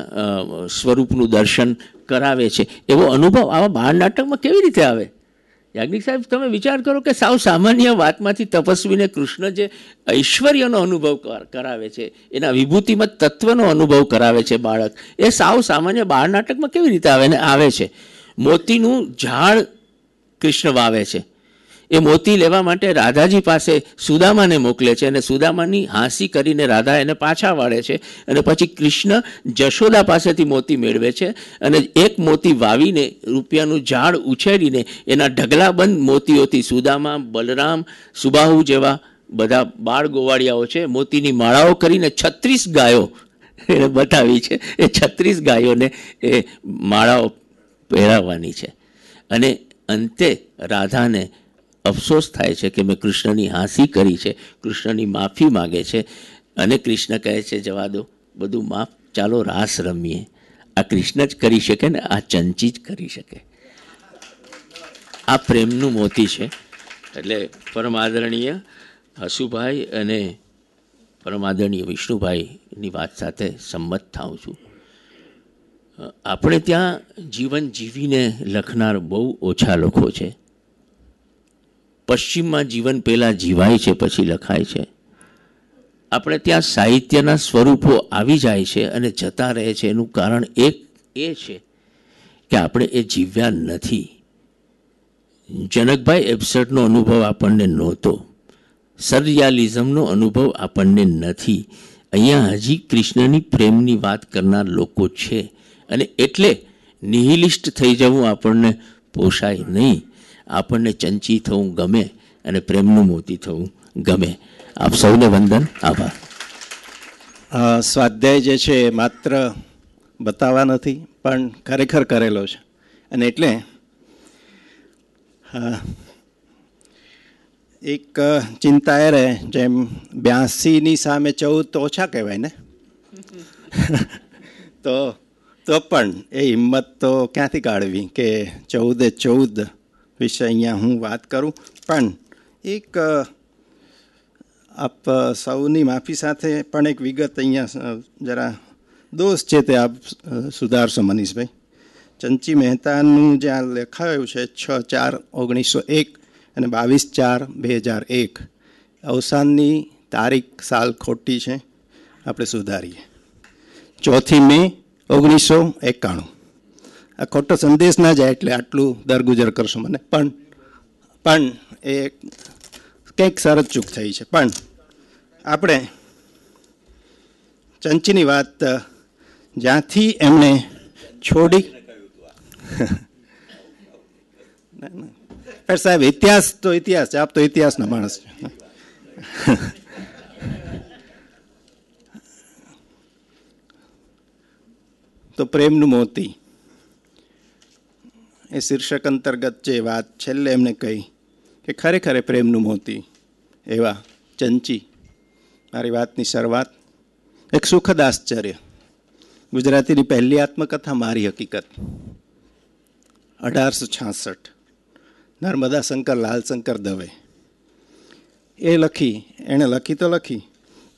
સ્વરૂપનું દર્શન કરાવે છે એવો અનુભવ આવા બાળ નાટકમાં કેવી રીતે આવે યાજ્ઞિક સાહેબ તમે વિચાર કરો કે સાવ સામાન્ય વાતમાંથી તપસ્વીને કૃષ્ણ જે ઐશ્વર્યનો અનુભવ કરાવે છે એના વિભૂતિમાં તત્વનો અનુભવ કરાવે છે બાળક એ સાવ સામાન્ય બાળ નાટકમાં કેવી રીતે આવે ને આવે છે મોતીનું ઝાડ કૃષ્ણ વાવે છે એ મોતી લેવા માટે રાધાજી પાસે સુદામાને મોકલે છે અને સુદામાની હાંસી કરીને રાધા એને પાછા વાળે છે અને પછી કૃષ્ણ જશોદા પાસેથી મોતી મેળવે છે અને એક મોતી વાવીને રૂપિયાનું ઝાડ ઉછેરીને એના ઢગલાબંધ મોતીઓથી સુદામા બલરામ સુબાહુ જેવા બધા બાળ ગોવાળિયાઓ છે મોતીની માળાઓ કરીને છત્રીસ ગાયો એને બતાવી છે એ છત્રીસ ગાયોને એ માળાઓ પહેરાવવાની છે અને અંતે રાધાને અફસોસ થાય છે કે મેં કૃષ્ણની હાંસી કરી છે કૃષ્ણની માફી માગે છે અને કૃષ્ણ કહે છે જવા દો બધું માફ ચાલો રાસ રમીએ આ કૃષ્ણ જ કરી શકે ને આ ચંચી જ કરી શકે આ પ્રેમનું મોતી છે એટલે પરમ આદરણીય હસુભાઈ અને પરમ આદરણીય વિષ્ણુભાઈની વાત સાથે સંમત થાઉં છું આપણે ત્યાં જીવન જીવીને લખનાર બહુ ઓછા લોકો છે પશ્ચિમમાં જીવન પહેલાં જીવાય છે પછી લખાય છે આપણે ત્યાં સાહિત્યના સ્વરૂપો આવી જાય છે અને જતા રહે છે એનું કારણ એક એ છે કે આપણે એ જીવ્યા નથી જનકભાઈ એબ્સર્ટનો અનુભવ આપણને નહોતો સરિયાલિઝમનો અનુભવ આપણને નથી અહીંયા હજી કૃષ્ણની પ્રેમની વાત કરનાર લોકો છે અને એટલે નિહિલિસ્ટ થઈ જવું આપણને પોષાય નહીં આપણને ચંચી થવું ગમે અને પ્રેમનું મોતી થવું ગમે આપ સૌને વંદન આભાર સ્વાધ્યાય જે છે એ માત્ર બતાવવા નથી પણ ખરેખર કરેલો છે અને એટલે એક ચિંતા એ રહે જેમ બ્યાસીની સામે ચૌદ તો ઓછા કહેવાય ને [LAUGHS] તો તો પણ એ હિંમત તો ક્યાંથી કાઢવી કે ચૌદે ચૌદ વિશે અહીંયા હું વાત કરું પણ એક આપ સૌની માફી સાથે પણ એક વિગત અહીંયા જરા દોષ છે તે આપ સુધારશો મનીષભાઈ ચંચી મહેતાનું જે આ લખાયું છે છ ચાર ઓગણીસો એક અને બાવીસ ચાર બે હજાર એક અવસાનની તારીખ સાલ ખોટી છે આપણે સુધારીએ ચોથી મે ઓગણીસો એકાણું આ ખોટો સંદેશ ના જાય એટલે આટલું દરગુજર કરશો મને પણ પણ એ કંઈક સરસ ચૂક થઈ છે પણ આપણે ચંચીની વાત જ્યાંથી એમણે છોડી [LAUGHS] પણ સાહેબ ઇતિહાસ તો ઇતિહાસ છે આપ તો ઇતિહાસના માણસ છે [LAUGHS] તો પ્રેમનું મોતી એ શીર્ષક અંતર્ગત જે વાત છેલ્લે એમને કહી કે ખરેખર પ્રેમનું મોતી એવા ચંચી મારી વાતની શરૂઆત એક સુખદ આશ્ચર્ય ગુજરાતીની પહેલી આત્મકથા મારી હકીકત અઢારસો છાસઠ નર્મદા શંકર લાલશંકર દવે એ લખી એણે લખી તો લખી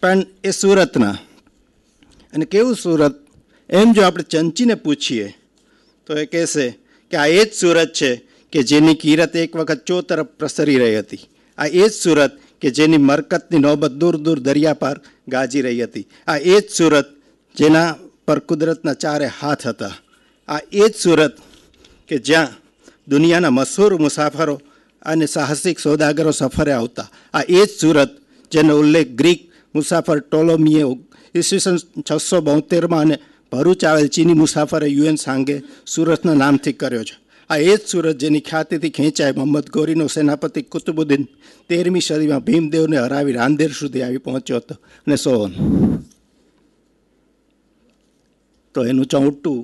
પણ એ સુરતના અને કેવું સુરત એમ જો આપણે ચંચીને પૂછીએ તો એ કહેશે કે આ એ જ સુરત છે કે જેની કિરત એક વખત ચો તરફ પ્રસરી રહી હતી આ એ જ સુરત કે જેની મરકતની નોબત દૂર દૂર દરિયા પાર ગાજી રહી હતી આ એ જ સુરત જેના પર કુદરતના ચારે હાથ હતા આ એ જ સુરત કે જ્યાં દુનિયાના મશહૂર મુસાફરો અને સાહસિક સોદાગરો સફરે આવતા આ એ જ સુરત જેનો ઉલ્લેખ ગ્રીક મુસાફર ટોલોમીએ ઈસવીસન છસો બોતેરમાં અને ભરૂચ આવેલ ચીની મુસાફરે યુએન સાંગે સુરતના નામથી કર્યો છે આ એ જ સુરત જેની ખ્યાતિથી ખેંચાય મોહમ્મદ ગોરીનો સેનાપતિ કુતુબુદ્દીન તેરમી સદીમાં ભીમદેવને હરાવી રાંદેર સુધી આવી પહોંચ્યો હતો અને સોન તો એનું ચોંટું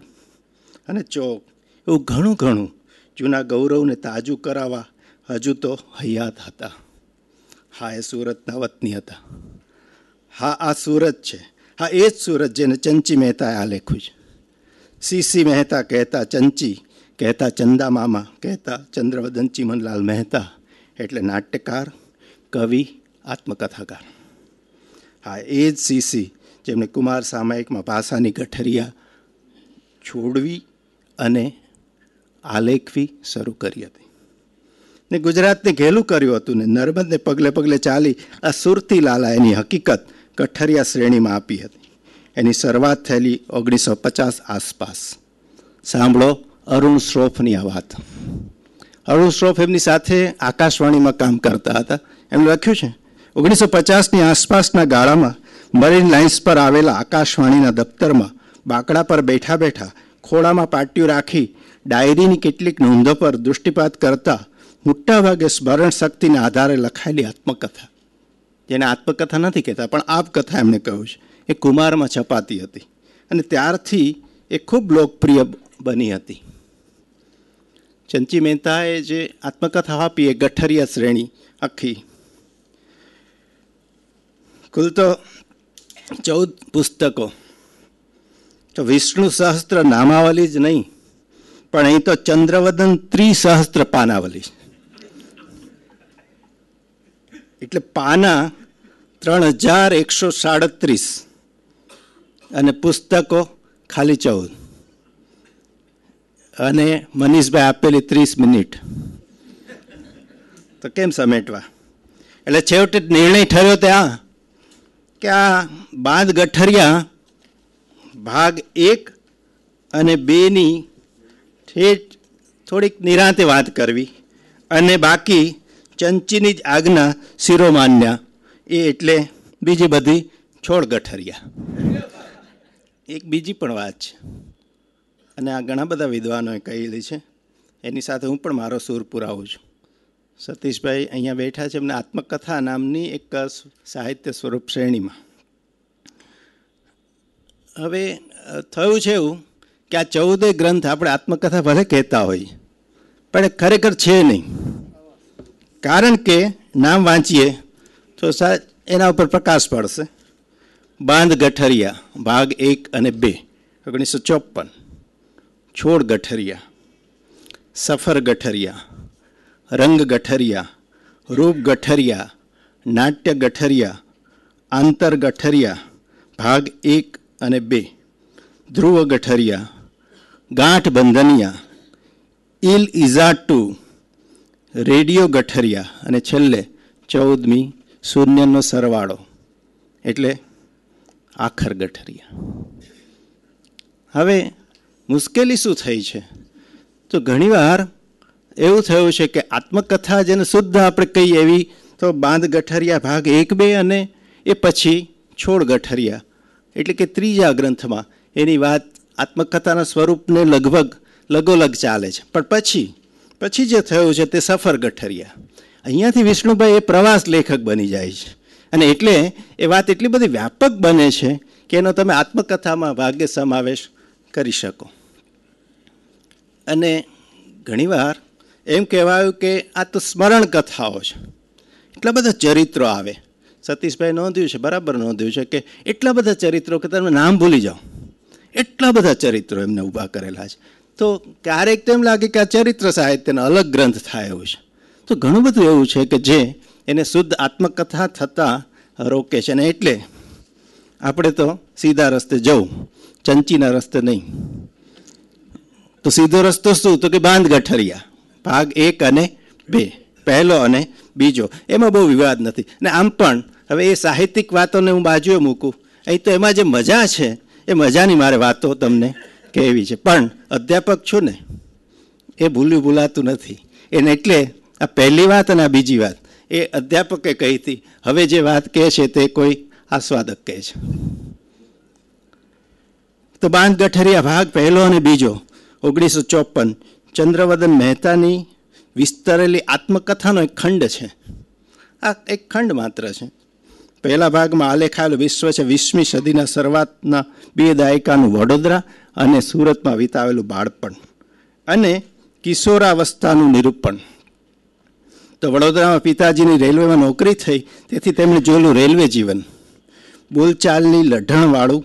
અને ચોક એવું ઘણું ઘણું જૂના ગૌરવને તાજું કરાવવા હજુ તો હયાત હતા હા એ સુરતના વતની હતા હા આ સુરત છે હા એ જ સુરત જેને ચંચી મહેતાએ આ લખ્યું છે સીસી મહેતા કહેતા ચંચી કહેતા ચંદા મામા કહેતા ચંદ્રવદન ચીમનલાલ મહેતા એટલે નાટ્યકાર કવિ આત્મકથાકાર હા એ જ સીસી જેમણે કુમાર સામાયિકમાં ભાષાની ગઠરિયા છોડવી અને આલેખવી શરૂ કરી હતી ને ગુજરાતને ઘેલું કર્યું હતું ને નર્મદને પગલે પગલે ચાલી આ સુરતી લાલા એની હકીકત કઠરિયા શ્રેણીમાં આપી હતી એની શરૂઆત થયેલી ઓગણીસો પચાસ આસપાસ સાંભળો અરુણ શ્રોફની આ વાત અરુણ શ્રોફ એમની સાથે આકાશવાણીમાં કામ કરતા હતા એમ લખ્યું છે ઓગણીસો પચાસની આસપાસના ગાળામાં મરીન લાઇન્સ પર આવેલા આકાશવાણીના દફતરમાં બાકડા પર બેઠા બેઠા ખોળામાં પાટિયું રાખી ડાયરીની કેટલીક નોંધો પર દૃષ્ટિપાત કરતા મોટાભાગે સ્મરણ શક્તિના આધારે લખાયેલી આત્મકથા જેને આત્મકથા નથી કહેતા પણ આપકથા એમણે કહ્યું છે એ કુમારમાં છપાતી હતી અને ત્યારથી એ ખૂબ લોકપ્રિય બની હતી ચંચી મહેતાએ જે આત્મકથા આપી એ ગઠરિયા શ્રેણી આખી કુલ તો ચૌદ પુસ્તકો તો વિષ્ણુ સહસ્ત્ર નામાવલી જ નહીં પણ અહીં તો ચંદ્રવદન ત્રિસહસ્ત્ર પાનાવલી એટલે પાના ત્રણ હજાર એકસો સાડત્રીસ અને પુસ્તકો ખાલી ચૌદ અને મનીષભાઈ આપેલી ત્રીસ મિનિટ તો કેમ સમેટવા એટલે છેવટે નિર્ણય થયો ત્યાં કે આ બાંધ ગઠરિયા ભાગ એક અને બેની ઠેઠ થોડીક નિરાંતે વાત કરવી અને બાકી ચંચીની જ આજ્ઞા શિરોમાન્યા એ એટલે બીજી બધી છોડ ગઠરિયા એક બીજી પણ વાત છે અને આ ઘણા બધા વિદ્વાનોએ કહેલી છે એની સાથે હું પણ મારો સૂર પુરાવું છું સતીશભાઈ અહીંયા બેઠા છે એમને આત્મકથા નામની એક સાહિત્ય સ્વરૂપ શ્રેણીમાં હવે થયું છે એવું કે આ ચૌદે ગ્રંથ આપણે આત્મકથા ભલે કહેતા હોઈએ પણ ખરેખર છે નહીં કારણ કે નામ વાંચીએ તો સાહેબ એના ઉપર પ્રકાશ પડશે બાંધ ગઠરિયા ભાગ એક અને બે ઓગણીસો ચોપન છોડ ગઠરિયા સફર ગઠરિયા રંગ ગઠરિયા રૂપ ગઠરિયા નાટ્ય ગઠરિયા આંતર ગઠરિયા ભાગ એક અને બે ધ્રુવ ગઠરિયા ગાંઠ બંધનિયા ઇલ ઇઝા ટુ રેડિયો ગઠરિયા અને છેલ્લે ચૌદમી શૂન્યનો સરવાળો એટલે આખર ગઠરિયા હવે મુશ્કેલી શું થઈ છે તો ઘણીવાર એવું થયું છે કે આત્મકથા જેને શુદ્ધ આપણે કહીએ એવી તો બાંધ ગઠરિયા ભાગ એક બે અને એ પછી છોડ ગઠરિયા એટલે કે ત્રીજા ગ્રંથમાં એની વાત આત્મકથાના સ્વરૂપને લગભગ લગોલગ ચાલે છે પણ પછી પછી જે થયું છે તે સફર ગઠરિયા અહીંયાથી વિષ્ણુભાઈ એ પ્રવાસ લેખક બની જાય છે અને એટલે એ વાત એટલી બધી વ્યાપક બને છે કે એનો તમે આત્મકથામાં ભાગ્ય સમાવેશ કરી શકો અને ઘણીવાર એમ કહેવાયું કે આ તો સ્મરણ કથાઓ છે એટલા બધા ચરિત્રો આવે સતીશભાઈ નોંધ્યું છે બરાબર નોંધ્યું છે કે એટલા બધા ચરિત્રો કે તમે નામ ભૂલી જાઓ એટલા બધા ચરિત્રો એમને ઊભા કરેલા છે તો ક્યારેક તો એમ લાગે કે આ ચરિત્ર સાહિત્યનો અલગ ગ્રંથ થાય એવું છે તો ઘણું બધું એવું છે કે જે એને શુદ્ધ આત્મકથા થતાં રોકે છે અને એટલે આપણે તો સીધા રસ્તે જવું ચંચીના રસ્તે નહીં તો સીધો રસ્તો શું તો કે બાંધ ગઠરિયા ભાગ એક અને બે પહેલો અને બીજો એમાં બહુ વિવાદ નથી ને આમ પણ હવે એ સાહિત્યિક વાતોને હું બાજુએ મૂકું અહીં તો એમાં જે મજા છે એ મજાની મારે વાતો તમને કહેવી છે પણ અધ્યાપક છું ને એ ભૂલ્યું ભૂલાતું નથી એને એટલે આ પહેલી વાત અને આ બીજી વાત એ અધ્યાપકે કહી હતી હવે જે વાત કહે છે તે કોઈ આસ્વાદક કહે છે તો બાંધ ગઠરિયા ભાગ પહેલો અને બીજો ઓગણીસો ચોપન ચંદ્રવદન મહેતાની વિસ્તરેલી આત્મકથાનો એક ખંડ છે આ એક ખંડ માત્ર છે પહેલા ભાગમાં આલેખાયેલું વિશ્વ છે વીસમી સદીના શરૂઆતના બે દાયકાનું વડોદરા અને સુરતમાં વિતાવેલું બાળપણ અને કિશોરાવસ્થાનું નિરૂપણ તો વડોદરામાં પિતાજીની રેલવેમાં નોકરી થઈ તેથી તેમણે જોયેલું રેલવે જીવન બોલચાલની લઢણવાળું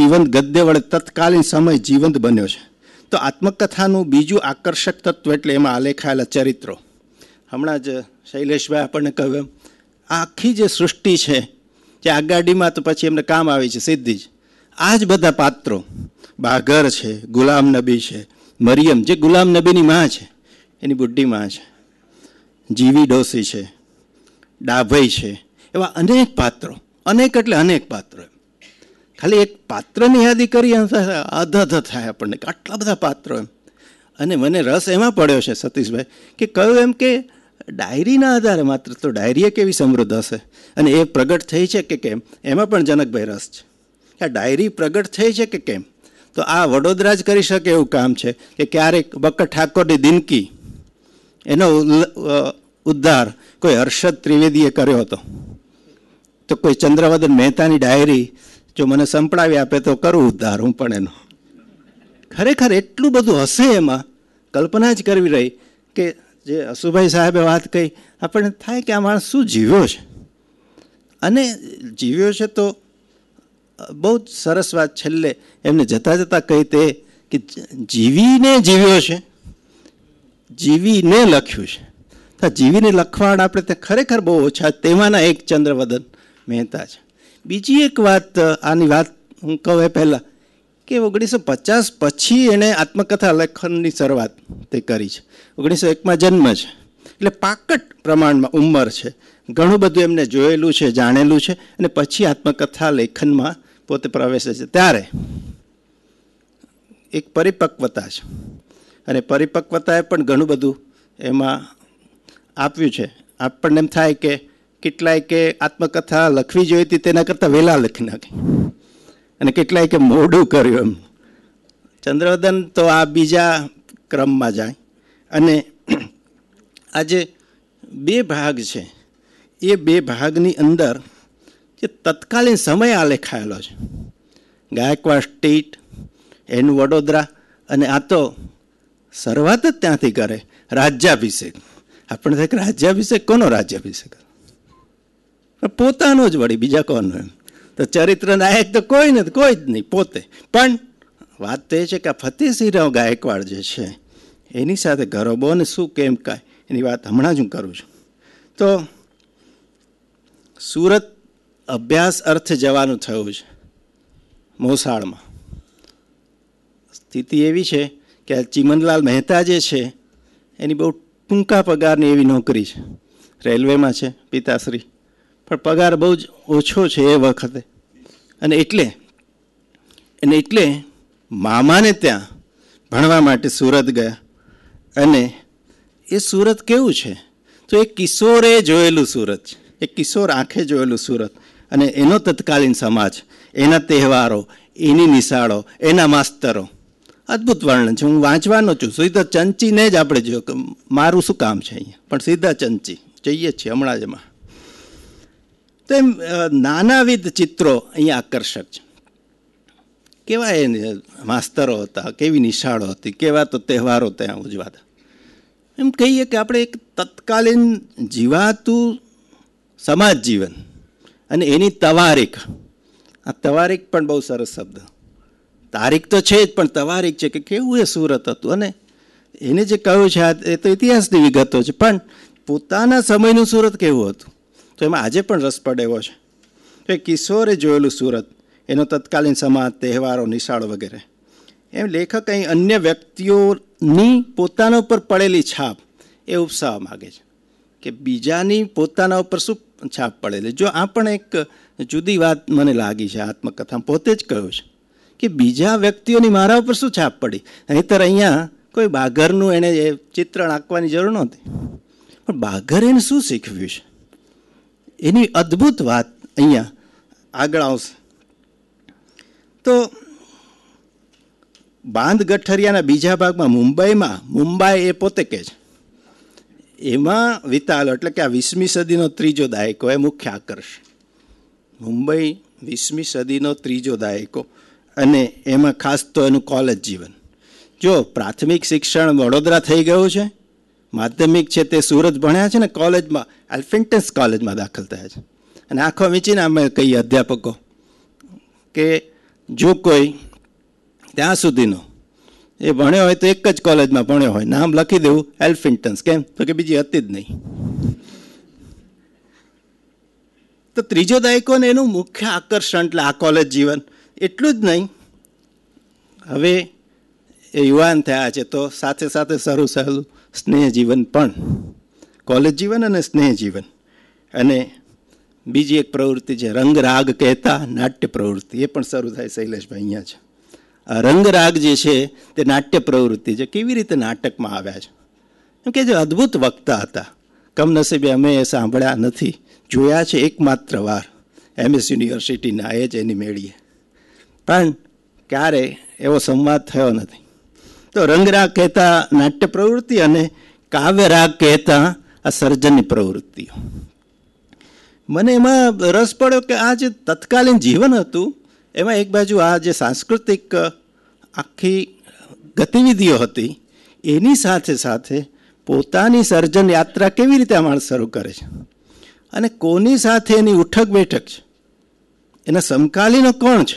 જીવંત ગદ્ય વડે તત્કાલીન સમય જીવંત બન્યો છે તો આત્મકથાનું બીજું આકર્ષક તત્વ એટલે એમાં આલેખાયેલા ચરિત્રો હમણાં જ શૈલેષભાઈ આપણને કહ્યું એમ આખી જે સૃષ્ટિ છે કે આગાડીમાં તો પછી એમને કામ આવી છે સીધી જ આ જ બધા પાત્રો બાઘર છે ગુલામ નબી છે મરિયમ જે ગુલામ નબીની માં છે એની બુઢી માં છે જીવી ડોસી છે ડાભઈ છે એવા અનેક પાત્રો અનેક એટલે અનેક પાત્રો ખાલી એક પાત્રની યાદી કરી અધધ થાય આપણને કે આટલા બધા પાત્રો એમ અને મને રસ એમાં પડ્યો છે સતીશભાઈ કે કહ્યું એમ કે ડાયરીના આધારે માત્ર તો ડાયરીએ કેવી સમૃદ્ધ હશે અને એ પ્રગટ થઈ છે કે કેમ એમાં પણ જનકભાઈ રસ છે આ ડાયરી પ્રગટ થઈ છે કે કેમ તો આ વડોદરા જ કરી શકે એવું કામ છે કે ક્યારેક બકર ઠાકોરની દિનકી એનો ઉદ્ધાર કોઈ હર્ષદ ત્રિવેદીએ કર્યો હતો તો કોઈ ચંદ્રવદન મહેતાની ડાયરી જો મને સંપડાવી આપે તો કરું ઉદ્ધાર હું પણ એનો ખરેખર એટલું બધું હશે એમાં કલ્પના જ કરવી રહી કે જે અશુભાઈ સાહેબે વાત કહી આપણને થાય કે આ માણસ શું જીવ્યો છે અને જીવ્યો છે તો બહુ જ સરસ વાત છેલ્લે એમને જતાં જતાં કહી તે કે જીવીને જીવ્યો છે જીવીને લખ્યું છે તો જીવીને લખવાડ આપણે તે ખરેખર બહુ ઓછા તેમાંના એક ચંદ્રવદન મહેતા છે બીજી એક વાત આની વાત હું કહું એ પહેલાં કે ઓગણીસો પચાસ પછી એણે આત્મકથા લેખનની શરૂઆત તે કરી છે ઓગણીસો એકમાં જન્મ છે એટલે પાકટ પ્રમાણમાં ઉંમર છે ઘણું બધું એમને જોયેલું છે જાણેલું છે અને પછી આત્મકથા લેખનમાં પોતે પ્રવેશે છે ત્યારે એક પરિપક્વતા છે અને પરિપક્વતાએ પણ ઘણું બધું એમાં આપ્યું છે આપણને એમ થાય કે કેટલાય કે આત્મકથા લખવી હતી તેના કરતાં વહેલા લખી નાખી અને કેટલાય કે મોઢું કર્યું એમ ચંદ્રવદન તો આ બીજા ક્રમમાં જાય અને આજે બે ભાગ છે એ બે ભાગની અંદર જે તત્કાલીન સમય આ લખાયેલો છે ગાયકવાડ સ્ટેટ એનું વડોદરા અને આ તો શરૂઆત જ ત્યાંથી કરે રાજ્યાભિષેક આપણે થાય કે રાજ્યાભિષેક કોનો રાજ્યાભિષેક પોતાનો જ વળી બીજા કોનો એમ તો ચરિત્ર નાયક તો કોઈ નથી કોઈ જ નહીં પોતે પણ વાત તો એ છે કે આ ફતેસિંહરાવ ગાયકવાડ જે છે એની સાથે ગરબો ને શું કેમ કાય એની વાત હમણાં જ હું કરું છું તો સુરત અભ્યાસ અર્થ જવાનું થયું છે મોસાળમાં સ્થિતિ એવી છે કે ચીમનલાલ મહેતા જે છે એની બહુ ટૂંકા પગારની એવી નોકરી છે રેલવેમાં છે પિતાશ્રી પણ પગાર બહુ જ ઓછો છે એ વખતે અને એટલે અને એટલે મામાને ત્યાં ભણવા માટે સુરત ગયા અને એ સુરત કેવું છે તો એ કિશોરે જોયેલું સુરત છે એ કિશોર આંખે જોયેલું સુરત અને એનો તત્કાલીન સમાજ એના તહેવારો એની નિશાળો એના માસ્તરો અદ્ભુત વર્ણન છે હું વાંચવાનો છું સીધા ચંચીને જ આપણે જો મારું શું કામ છે અહીંયા પણ સીધા ચંચી જઈએ છીએ હમણાં જ એમાં તો એમ નાનાવિધ ચિત્રો અહીંયા આકર્ષક છે કેવા એ માસ્તરો હતા કેવી નિશાળો હતી કેવા તો તહેવારો ત્યાં ઉજવાતા એમ કહીએ કે આપણે એક તત્કાલીન જીવાતું સમાજ જીવન અને એની તવારીખ આ તવારીખ પણ બહુ સરસ શબ્દ તારીખ તો છે જ પણ તવારીખ છે કે કેવું એ સુરત હતું અને એને જે કહ્યું છે આ એ તો ઇતિહાસની વિગતો છે પણ પોતાના સમયનું સુરત કેવું હતું તો એમાં આજે પણ રસપડ એવો છે તો એ કિશોરે જોયેલું સુરત એનો તત્કાલીન સમાજ તહેવારો નિશાળો વગેરે એમ લેખક અહીં અન્ય વ્યક્તિઓની પોતાના ઉપર પડેલી છાપ એ ઉપસાવવા માગે છે કે બીજાની પોતાના ઉપર શું છાપ પડેલી જો આ પણ એક જુદી વાત મને લાગી છે આત્મકથા પોતે જ કહ્યું છે કે બીજા વ્યક્તિઓની મારા ઉપર શું છાપ પડી નહીતર અહીંયા કોઈ બાઘરનું એણે એ ચિત્રણ આંકવાની જરૂર નહોતી પણ બાઘરે એને શું શીખવ્યું છે એની અદ્ભુત વાત અહીંયા આગળ આવશે તો બાંધ ગઠરિયાના બીજા ભાગમાં મુંબઈમાં મુંબઈ એ પોતે કે છે એમાં વિતાલ એટલે કે આ વીસમી સદીનો ત્રીજો દાયકો એ મુખ્ય આકર્ષ મુંબઈ વીસમી સદીનો ત્રીજો દાયકો અને એમાં ખાસ તો એનું કોલેજ જીવન જો પ્રાથમિક શિક્ષણ વડોદરા થઈ ગયું છે માધ્યમિક છે તે સુરત ભણ્યા છે ને કોલેજમાં એલ્ફિન્ટન્સ કોલેજમાં દાખલ થયા છે અને આખો વીંચીને અમે કહીએ અધ્યાપકો કે જો કોઈ ત્યાં સુધીનો એ ભણ્યો હોય તો એક જ કોલેજમાં ભણ્યો હોય નામ લખી દેવું એલ્ફિન્ટન્સ કેમ તો કે બીજી હતી જ નહીં તો ત્રીજો દાયકો ને એનું મુખ્ય આકર્ષણ એટલે આ કોલેજ જીવન એટલું જ નહીં હવે એ યુવાન થયા છે તો સાથે સાથે સારું સહેલું સ્નેહ જીવન પણ કોલેજ જીવન અને સ્નેહ જીવન અને બીજી એક પ્રવૃત્તિ છે રંગરાગ કહેતા નાટ્ય પ્રવૃત્તિ એ પણ શરૂ થાય શૈલેષભાઈ અહીંયા છે આ રંગરાગ જે છે તે નાટ્ય પ્રવૃત્તિ છે કેવી રીતે નાટકમાં આવ્યા છે એમ કે જે અદ્ભુત વક્તા હતા કમનસીબે અમે એ સાંભળ્યા નથી જોયા છે એકમાત્ર વાર એમ એસ યુનિવર્સિટીના એ જ એની મેળીએ પણ ક્યારે એવો સંવાદ થયો નથી તો રંગરાગ કહેતા નાટ્ય પ્રવૃત્તિ અને કાવ્યરાગ કહેતા આ સર્જનની પ્રવૃત્તિ મને એમાં રસ પડ્યો કે આ જે તત્કાલીન જીવન હતું એમાં એક બાજુ આ જે સાંસ્કૃતિક આખી ગતિવિધિઓ હતી એની સાથે સાથે પોતાની સર્જન યાત્રા કેવી રીતે આ માણસ શરૂ કરે છે અને કોની સાથે એની ઉઠક બેઠક છે એના સમકાલીનો કોણ છે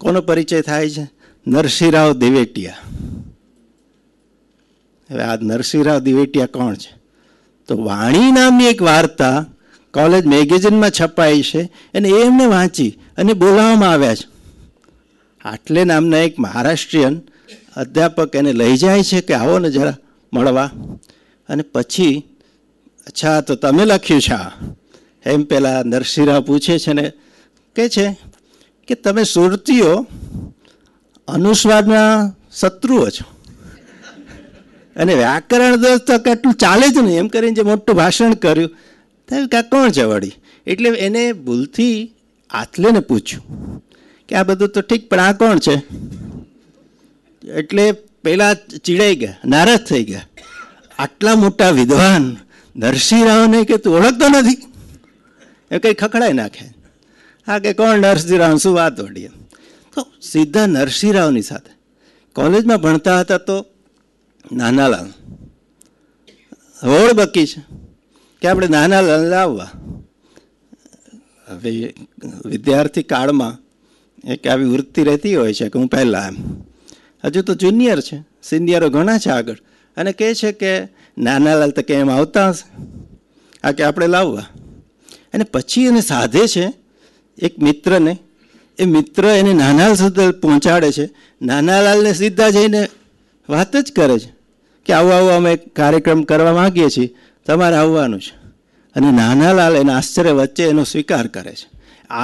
કોનો પરિચય થાય છે નરસિંહરાવ દિવેટિયા હવે આ નરસિંહરાવ દિવેટિયા કોણ છે તો વાણી નામની એક વાર્તા કોલેજ મેગેઝિનમાં છપાઈ છે અને એ એમને વાંચી અને બોલાવવામાં આવ્યા છે આટલે નામના એક મહારાષ્ટ્રીયન અધ્યાપક એને લઈ જાય છે કે આવો ને જરા મળવા અને પછી અચ્છા તો તમે લખ્યું છે એમ પહેલાં નરસિંહરાવ પૂછે છે ને કે છે કે તમે સુરતીઓ અનુસ્વાદના શત્રુઓ છો અને વ્યાકરણ દોષ તો કેટલું ચાલે જ નહીં એમ કરીને જે મોટું ભાષણ કર્યું ત્યારે કે કોણ છે વળી એટલે એને ભૂલથી આથલેને પૂછ્યું કે આ બધું તો ઠીક પણ આ કોણ છે એટલે પહેલાં ચીડાઈ ગયા નારાજ થઈ ગયા આટલા મોટા વિદ્વાન નરસિંહરાવને કે તું ઓળખતો નથી એ કંઈ ખખડાઈ નાખે હા કે કોણ નરસિંહરાવ શું વાત ઓડીએ તો સીધા નરસિંહરાવની સાથે કોલેજમાં ભણતા હતા તો નાનાલાલ હોળ બકી છે કે આપણે નાનાલાલ લાવવા હવે વિદ્યાર્થી કાળમાં એક આવી વૃત્તિ રહેતી હોય છે કે હું પહેલાં એમ હજુ તો જુનિયર છે સિનિયરો ઘણા છે આગળ અને કહે છે કે નાનાલાલ તો કેમ આવતા હશે આ કે આપણે લાવવા અને પછી એને સાધે છે એક મિત્રને એ મિત્ર એને નાનાલાલ સુધી પહોંચાડે છે નાનાલાલને સીધા જઈને વાત જ કરે છે કે આવું આવું અમે કાર્યક્રમ કરવા માગીએ છીએ તમારે આવવાનું છે અને નાનાલાલ એના આશ્ચર્ય વચ્ચે એનો સ્વીકાર કરે છે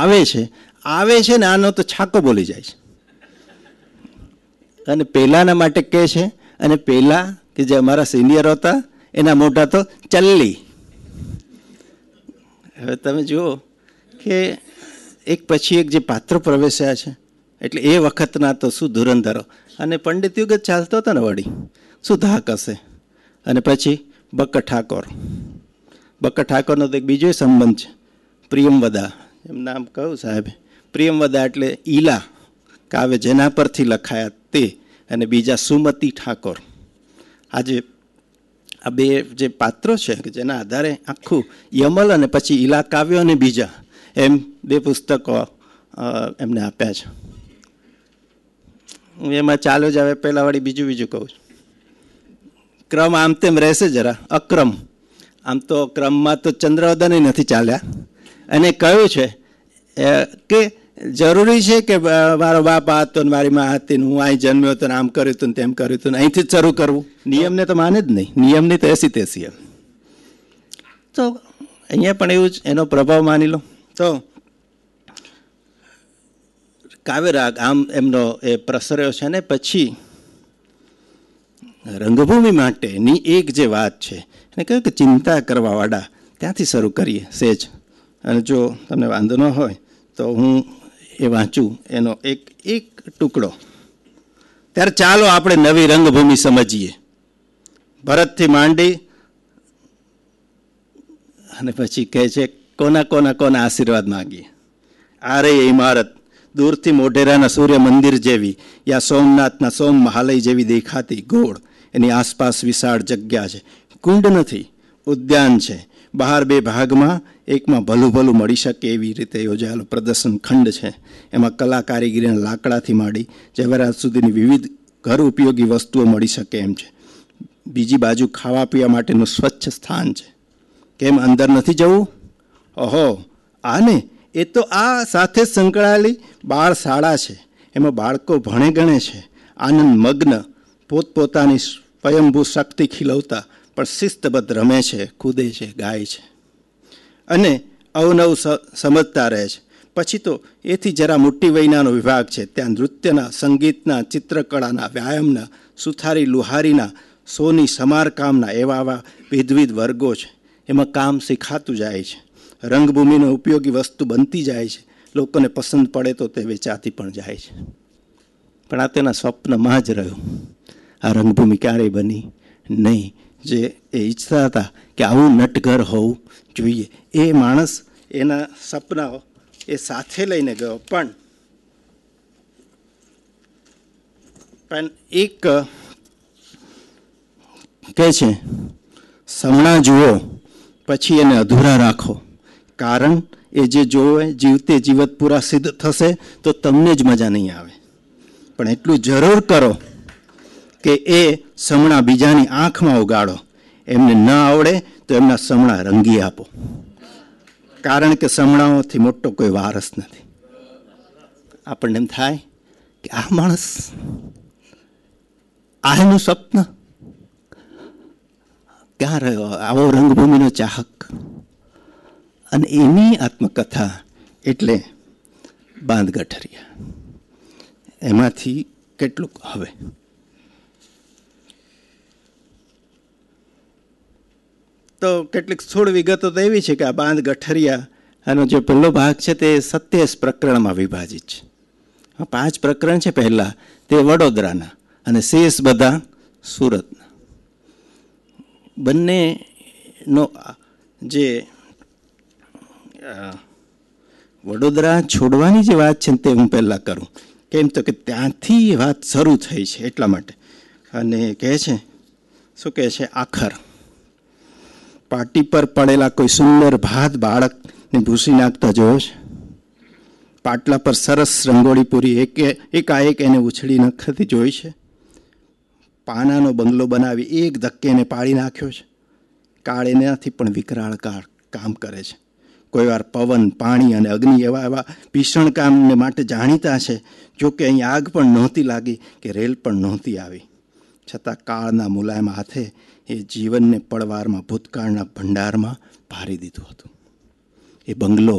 આવે છે આવે છે ને આનો તો છાકો બોલી જાય છે અને પહેલાંના માટે કહે છે અને પહેલાં કે જે અમારા સિનિયર હતા એના મોઢા તો ચલ્લી હવે તમે જુઓ કે એક પછી એક જે પાત્ર પ્રવેશ્યા છે એટલે એ વખતના તો શું ધુરંધરો અને પંડિત યુગ જ ચાલતો હતો ને વળી શું ધાક હશે અને પછી બક્ક ઠાકોર બક્ક ઠાકોરનો તો એક બીજો સંબંધ છે પ્રિયમવદા એમ નામ કહું સાહેબ પ્રિયમવદા એટલે ઈલા કાવ્ય જેના પરથી લખાયા તે અને બીજા સુમતી ઠાકોર આજે આ બે જે પાત્રો છે કે જેના આધારે આખું યમલ અને પછી ઈલા કાવ્યો અને બીજા એમ બે પુસ્તકો એમને આપ્યા છે હું એમાં ચાલુ જ હવે પહેલાં વળી બીજું બીજું કહું છું ક્રમ આમ તેમ રહેશે જરા અક્રમ આમ તો ક્રમમાં તો ચંદ્રોદય નથી ચાલ્યા અને કહ્યું છે કે જરૂરી છે કે મારો બાપ હતો હતો મારી માં હતી હું અહીં જન્મ્યો હતો ને આમ કર્યું હતું ને તેમ કર્યું હતું અહીંથી જ શરૂ કરવું નિયમને તો માને જ નહીં નિયમની તો એસી તેસી એમ તો અહીંયા પણ એવું જ એનો પ્રભાવ માની લો તો કાવ્યરાગ આમ એમનો એ પ્રસર્યો છે ને પછી રંગભૂમિ માટેની એક જે વાત છે એને કહ્યું કે ચિંતા કરવાવાળા ત્યાંથી શરૂ કરીએ સેજ અને જો તમને વાંધો ન હોય તો હું એ વાંચું એનો એક એક ટુકડો ત્યારે ચાલો આપણે નવી રંગભૂમિ સમજીએ ભરતથી માંડી અને પછી કહે છે કોના કોના કોના આશીર્વાદ માંગીએ આ રહી ઇમારત દૂરથી મોઢેરાના સૂર્ય મંદિર જેવી યા સોમનાથના સોમ મહાલય જેવી દેખાતી ગોળ એની આસપાસ વિશાળ જગ્યા છે કુંડ નથી ઉદ્યાન છે બહાર બે ભાગમાં એકમાં ભલું ભલું મળી શકે એવી રીતે યોજાયેલું પ્રદર્શન ખંડ છે એમાં કલા કારીગરીના લાકડાથી માંડી જવેરાત સુધીની વિવિધ ઘર ઉપયોગી વસ્તુઓ મળી શકે એમ છે બીજી બાજુ ખાવા પીવા માટેનું સ્વચ્છ સ્થાન છે કેમ અંદર નથી જવું ઓહો આને એ તો આ સાથે સંકળાયેલી બાળ શાળા છે એમાં બાળકો ભણે ગણે છે આનંદ મગ્ન પોતપોતાની સ્વયંભૂ શક્તિ ખીલવતા પણ શિસ્તબદ્ધ રમે છે કૂદે છે ગાય છે અને અવનવ સમજતા રહે છે પછી તો એથી જરા મોટી વયનાનો વિભાગ છે ત્યાં નૃત્યના સંગીતના ચિત્રકળાના વ્યાયામના સુથારી લુહારીના સોની સમારકામના એવા એવા વિધવિધ વર્ગો છે એમાં કામ શીખાતું જાય છે રંગભૂમિને ઉપયોગી વસ્તુ બનતી જાય છે લોકોને પસંદ પડે તો તે વેચાતી પણ જાય છે પણ આ તેના સ્વપ્નમાં જ રહ્યું આ રંગભૂમિ ક્યારેય બની નહીં જે એ ઈચ્છતા હતા કે આવું નટઘર હોવું જોઈએ એ માણસ એના સપનાઓ એ સાથે લઈને ગયો પણ પણ એક કહે છે સમણા જુઓ પછી એને અધૂરા રાખો કારણ એ જે જોવે જીવતે જીવત પૂરા સિદ્ધ થશે તો તમને જ મજા નહીં આવે પણ એટલું જરૂર કરો કે એ સમણા બીજાની આંખમાં ઉગાડો એમને ન આવડે તો એમના સમણા રંગી આપો કારણ કે સમણાઓથી મોટો કોઈ વારસ નથી આપણને એમ થાય કે આ માણસ આ એનું સ્વપ્ન ક્યાં રહ્યો આવો રંગભૂમિનો ચાહક અને એની આત્મકથા એટલે બાંધ ગઠરિયા એમાંથી કેટલુંક હવે તો કેટલીક થોડ વિગતો તો એવી છે કે આ બાંધ ગઠરિયા આનો જે પહેલો ભાગ છે તે સત્યાવીસ પ્રકરણમાં વિભાજિત છે પાંચ પ્રકરણ છે પહેલાં તે વડોદરાના અને શેષ બધા સુરતના બંનેનો જે વડોદરા છોડવાની જે વાત છે તે હું પહેલાં કરું કેમ તો કે ત્યાંથી વાત શરૂ થઈ છે એટલા માટે અને કહે છે શું કહે છે આખર પાટી પર પડેલા કોઈ સુંદર ભાત બાળકને ભૂસી નાખતા જોયો છે પાટલા પર સરસ રંગોળી પૂરી એકે એકાએક એને ઉછળી નખતી જોઈ છે પાનાનો બંગલો બનાવી એક ધક્કે એને પાડી નાખ્યો છે કાળ એનાથી પણ વિકરાળ કાળ કામ કરે છે કોઈવાર પવન પાણી અને અગ્નિ એવા એવા ભીષણ કામને માટે જાણીતા છે જો કે અહીં આગ પણ નહોતી લાગી કે રેલ પણ નહોતી આવી છતાં કાળના મુલાયમ હાથે એ જીવનને પડવારમાં ભૂતકાળના ભંડારમાં ભારી દીધું હતું એ બંગલો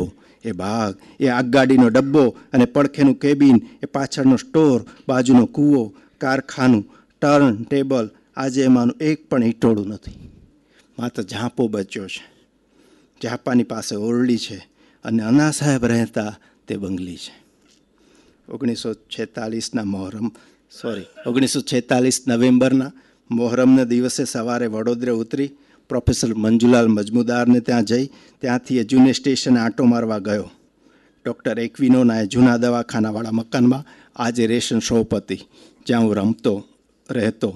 એ બાગ એ આગગાડીનો ડબ્બો અને પડખેનું કેબિન એ પાછળનો સ્ટોર બાજુનો કૂવો કારખાનું ટર્ન ટેબલ આજે એમાંનું એક પણ ઈટોળું નથી માત્ર ઝાંપો બચ્યો છે ચાપાની પાસે ઓરડી છે અને અના સાહેબ રહેતા તે બંગલી છે ઓગણીસો છેતાલીસના મોહરમ સોરી ઓગણીસો છેતાલીસ નવેમ્બરના મોહરમના દિવસે સવારે વડોદરા ઉતરી પ્રોફેસર મંજુલાલ મજમુદારને ત્યાં જઈ ત્યાંથી એ જૂને સ્ટેશને આંટો મારવા ગયો ડૉક્ટર એકવિનોના એ જૂના દવાખાનાવાળા મકાનમાં આજે રેશન શોપ હતી જ્યાં હું રમતો રહેતો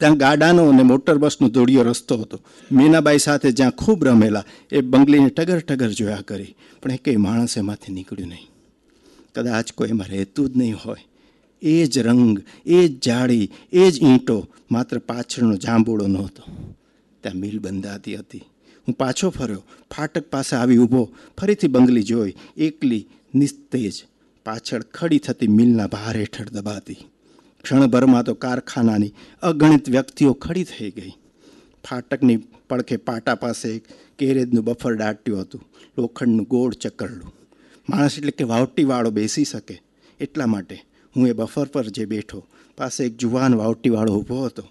ત્યાં ગાડાનો અને મોટર બસનો દોડિયો રસ્તો હતો મીનાબાઈ સાથે જ્યાં ખૂબ રમેલા એ બંગલીને ટગર ટગર જોયા કરી પણ એ કંઈ માણસ એમાંથી નીકળ્યું નહીં કદાચ કોઈ એમાં રહેતું જ નહીં હોય એ જ રંગ એ જ જાળી એ જ ઈંટો માત્ર પાછળનો જાંબોળો નહોતો ત્યાં મિલ બંધાતી હતી હું પાછો ફર્યો ફાટક પાસે આવી ઊભો ફરીથી બંગલી જોઈ એકલી નિસ્તેજ પાછળ ખડી થતી મિલના ભાર હેઠળ દબાતી ક્ષણભરમાં તો કારખાનાની અગણિત વ્યક્તિઓ ખડી થઈ ગઈ ફાટકની પડખે પાટા પાસે એક કેરેજનું બફર દાટ્યું હતું લોખંડનું ગોળ ચકરડું માણસ એટલે કે વાવટીવાળો બેસી શકે એટલા માટે હું એ બફર પર જે બેઠો પાસે એક જુવાન વાવટીવાળો ઊભો હતો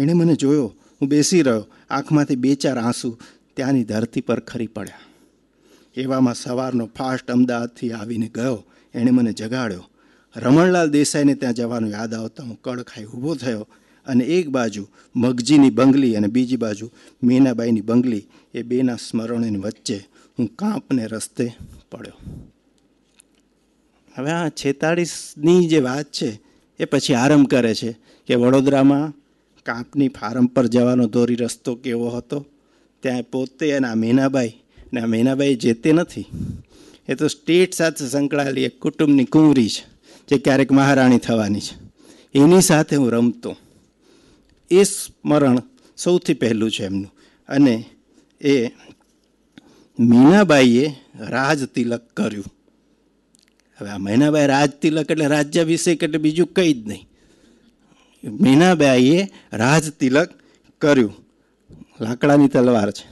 એણે મને જોયો હું બેસી રહ્યો આંખમાંથી બે ચાર આંસુ ત્યાંની ધરતી પર ખરી પડ્યા એવામાં સવારનો ફાસ્ટ અમદાવાદથી આવીને ગયો એણે મને જગાડ્યો રમણલાલ દેસાઈને ત્યાં જવાનું યાદ આવતા હું કડ ખાઈ ઊભો થયો અને એક બાજુ મગજીની બંગલી અને બીજી બાજુ મીનાબાઈની બંગલી એ બેના સ્મરણોની વચ્ચે હું કાંપને રસ્તે પડ્યો હવે આ છેતાળીસની જે વાત છે એ પછી આરંભ કરે છે કે વડોદરામાં કાંપની ફાર્મ પર જવાનો ધોરી રસ્તો કેવો હતો ત્યાં પોતે અને આ મીનાબાઈ ને આ મીનાબાઈ જેતે નથી એ તો સ્ટેટ સાથે સંકળાયેલી એક કુટુંબની કુંવરી છે જે ક્યારેક મહારાણી થવાની છે એની સાથે હું રમતો એ સ્મરણ સૌથી પહેલું છે એમનું અને એ મીનાબાઈએ રાજ તિલક કર્યું હવે આ મીનાબાઈ રાજ તિલક એટલે રાજ્યાભિષેક એટલે બીજું કંઈ જ નહીં મીનાબાઈએ રાજ તિલક કર્યું લાકડાની તલવાર છે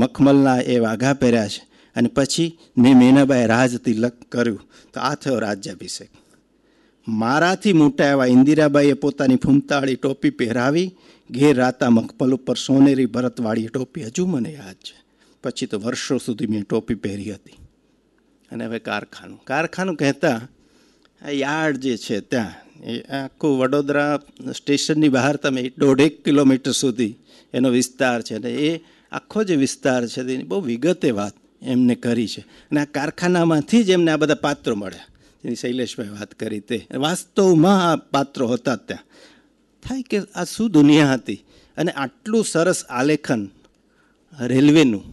મખમલના એ વાઘા પહેર્યા છે અને પછી મેં મેનાબાઈ રાજ તિલક કર્યું તો આ થયો રાજ્યાભિષેક મારાથી મોટા એવા ઇન્દિરાબાઈએ પોતાની ફૂમતાળી ટોપી પહેરાવી ઘેર રાતા મખપલ ઉપર સોનેરી ભરતવાળી ટોપી હજુ મને યાદ છે પછી તો વર્ષો સુધી મેં ટોપી પહેરી હતી અને હવે કારખાનું કારખાનું કહેતા આ યાર્ડ જે છે ત્યાં એ આખું વડોદરા સ્ટેશનની બહાર તમે દોઢેક કિલોમીટર સુધી એનો વિસ્તાર છે અને એ આખો જે વિસ્તાર છે તેની બહુ વિગતે વાત એમને કરી છે અને આ કારખાનામાંથી જ એમને આ બધા પાત્રો મળ્યા જેની શૈલેષભાઈ વાત કરી તે વાસ્તવમાં આ પાત્રો હતા ત્યાં થાય કે આ શું દુનિયા હતી અને આટલું સરસ આલેખન રેલવેનું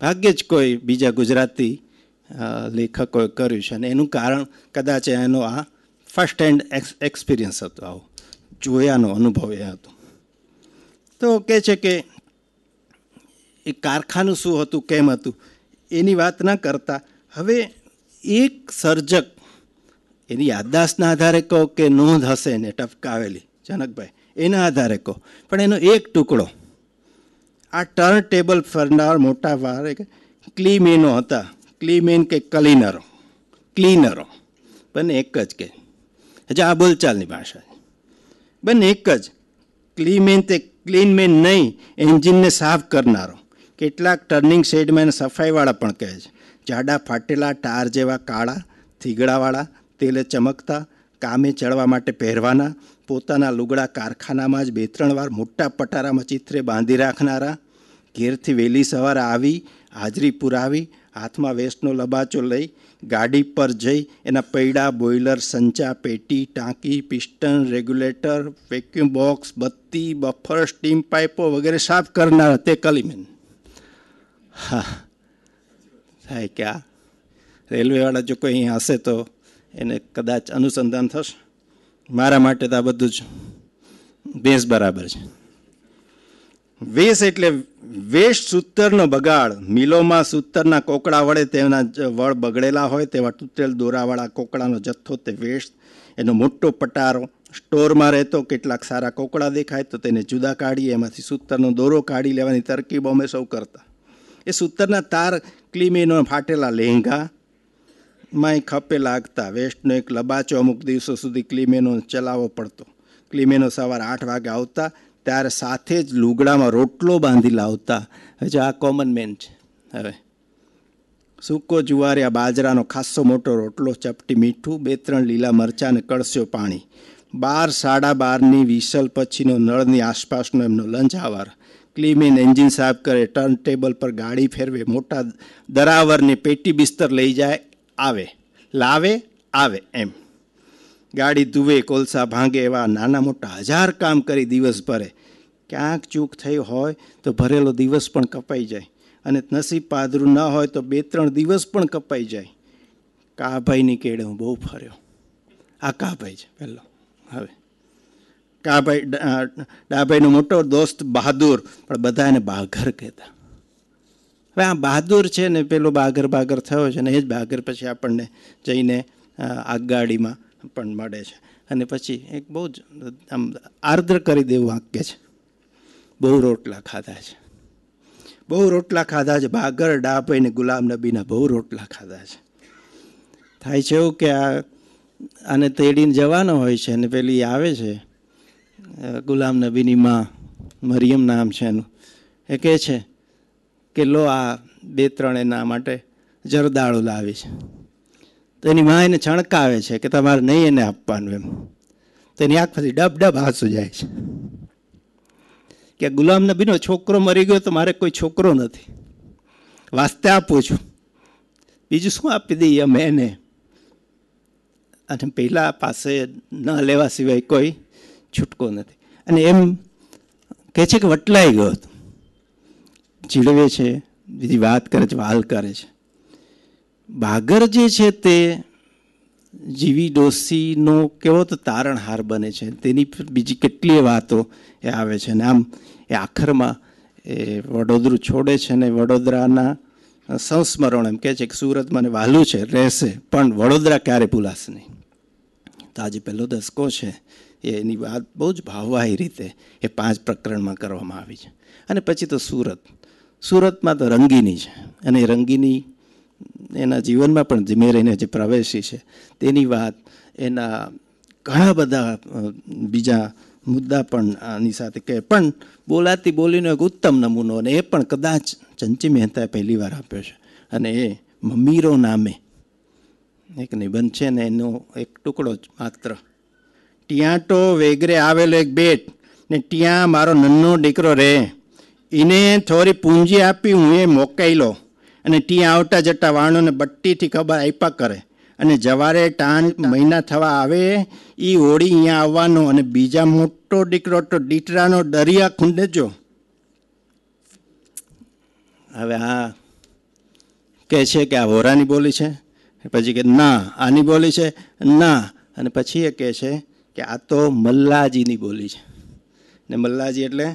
ભાગ્યે જ કોઈ બીજા ગુજરાતી લેખકોએ કર્યું છે અને એનું કારણ કદાચ એનો આ ફર્સ્ટ હેન્ડ એક્સપિરિયન્સ હતો આવો જોયાનો અનુભવ એ હતો તો કહે છે કે એ કારખાનું શું હતું કેમ હતું એની વાત ન કરતા હવે એક સર્જક એની યાદદાસ્તના આધારે કહો કે નોંધ હશે એને ટપકાવેલી જનકભાઈ એના આધારે કહો પણ એનો એક ટુકડો આ ટર્ન ટેબલ ફરનાર મોટા વારે ક્લીમેનો હતા ક્લીમેન કે ક્લીનરો ક્લીનરો બંને એક જ કે હજી આ બોલચાલની ભાષા બંને એક જ ક્લીમેન તે ક્લીનમેન નહીં એન્જિનને સાફ કરનારો કેટલાક ટર્નિંગ શેડમેન સફાઈવાળા પણ કહે છે જાડા ફાટેલા ટાર જેવા કાળા થીગડાવાળા તેલે ચમકતા કામે ચડવા માટે પહેરવાના પોતાના લુગડા કારખાનામાં જ બે ત્રણ વાર મોટા પટારામાં ચિત્રે બાંધી રાખનારા ઘેરથી વહેલી સવારે આવી હાજરી પુરાવી હાથમાં વેસ્ટનો લબાચો લઈ ગાડી પર જઈ એના પૈડા બોઇલર સંચા પેટી ટાંકી પિસ્ટન રેગ્યુલેટર વેક્યુમ બોક્સ બત્તી બફર સ્ટીમ પાઇપો વગેરે સાફ કરનાર તે કલીમેન હા થાય કે આ રેલવેવાળા જો કોઈ અહીંયા હશે તો એને કદાચ અનુસંધાન થશે મારા માટે તો આ બધું જ વેશ બરાબર છે વેશ એટલે વેશ સૂતરનો બગાડ મિલોમાં સૂતરના કોકડા વડે તેના વળ બગડેલા હોય તેવા તૂટેલ દોરાવાળા કોકડાનો જથ્થો તે વેશ એનો મોટો પટારો સ્ટોરમાં રહેતો કેટલાક સારા કોકડા દેખાય તો તેને જુદા કાઢીએ એમાંથી સૂતરનો દોરો કાઢી લેવાની તરકીબ અમે સૌ કરતા એ સૂતરના તાર ક્લીમેનો ફાટેલા લહેંગા માં ખપે લાગતા વેસ્ટનો એક લબાચો અમુક દિવસો સુધી ક્લીમેનો ચલાવવો પડતો ક્લીમેનો સવાર આઠ વાગે આવતા ત્યારે સાથે જ લુગડામાં રોટલો બાંધી લાવતા હજુ આ કોમન મેન છે હવે સૂકો જુવારિયા બાજરાનો ખાસ્સો મોટો રોટલો ચપટી મીઠું બે ત્રણ લીલા મરચાં અને કળસ્યો પાણી બાર સાડા બારની વિસલ પછીનો નળની આસપાસનો એમનો લંચ આવાર ક્લીમિન એન્જિન સાફ કરે ટર્ન ટેબલ પર ગાડી ફેરવે મોટા દરાવરની પેટી બિસ્તર લઈ જાય આવે લાવે આવે એમ ગાડી ધુવે કોલસા ભાંગે એવા નાના મોટા હજાર કામ કરી દિવસ ભરે ક્યાંક ચૂક થઈ હોય તો ભરેલો દિવસ પણ કપાઈ જાય અને નસીબ પાદરું ન હોય તો બે ત્રણ દિવસ પણ કપાઈ જાય કાભાઈની કેળે હું બહુ ફર્યો આ કાભાઈ છે પહેલો હવે ડાભાઈ ડાભાઈનો મોટો દોસ્ત બહાદુર પણ બધા એને બાઘર કહેતા હવે આ બહાદુર છે ને પેલો બાઘર બાઘર થયો છે ને એ જ બાઘર પછી આપણને જઈને આગગાડીમાં પણ મળે છે અને પછી એક બહુ જ આમ આર્દ્ર કરી દેવું વાક્ય છે બહુ રોટલા ખાધા છે બહુ રોટલા ખાધા છે બાગર ડાભાઈ ને ગુલામ નબીના બહુ રોટલા ખાધા છે થાય છે એવું કે આ આને તેડીને જવાનો હોય છે અને પેલી આવે છે ગુલામ નબીની માં મરિયમ નામ છે એનું એ કહે છે કે લો આ બે ત્રણ એના માટે જરદાળુ લાવી છે તો એની મા એને છણકાવે છે કે તમારે નહીં એને આપવાનું એમ તો એની આંખ પછી ડબ ડબ હાસુ જાય છે કે ગુલામ નબીનો છોકરો મરી ગયો તો મારે કોઈ છોકરો નથી વાસ્તે આપું છું બીજું શું આપી દઈએ અમે એને અને પહેલાં પાસે ન લેવા સિવાય કોઈ છૂટકો નથી અને એમ કહે છે કે વટલાઈ ગયો હતો ચીડવે છે બીજી વાત કરે છે વાલ કરે છે ભાગર જે છે તે જીવી ડોસીનો કેવો તો તારણહાર બને છે તેની બીજી કેટલીય વાતો એ આવે છે અને આમ એ આખરમાં એ વડોદરું છોડે છે ને વડોદરાના સંસ્મરણ એમ કહે છે કે સુરત મને વહાલું છે રહેશે પણ વડોદરા ક્યારે ભૂલાશે નહીં તો આજે પહેલો દસકો છે એની વાત બહુ જ ભાવવાહી રીતે એ પાંચ પ્રકરણમાં કરવામાં આવી છે અને પછી તો સુરત સુરતમાં તો રંગીની છે અને રંગીની એના જીવનમાં પણ ધીમે રહીને જે પ્રવેશી છે તેની વાત એના ઘણા બધા બીજા મુદ્દા પણ આની સાથે કહે પણ બોલાતી બોલીનો એક ઉત્તમ નમૂનો અને એ પણ કદાચ ચંચી મહેતાએ પહેલી વાર આપ્યો છે અને એ મમીરો નામે એક નિબંધ છે ને એનો એક ટુકડો જ માત્ર ત્યાં તો વેગરે આવેલો એક બેટ ને ત્યાં મારો નન્નો દીકરો રહે એને થોડી પૂંજી આપી હું એ મોકાઈ લો અને ત્યાં આવતા જતા વાણોને બટ્ટીથી ખબર આપ્યા કરે અને જવારે ટાણ મહિના થવા આવે એ હોળી અહીંયા આવવાનો અને બીજા મોટો દીકરો તો દીટરાનો દરિયા ખૂંડેજો હવે હા કહે છે કે આ હોરાની બોલી છે પછી કે ના આની બોલી છે ના અને પછી એ કહે છે કે આ તો મલ્લાજીની બોલી છે ને મલ્લાજી એટલે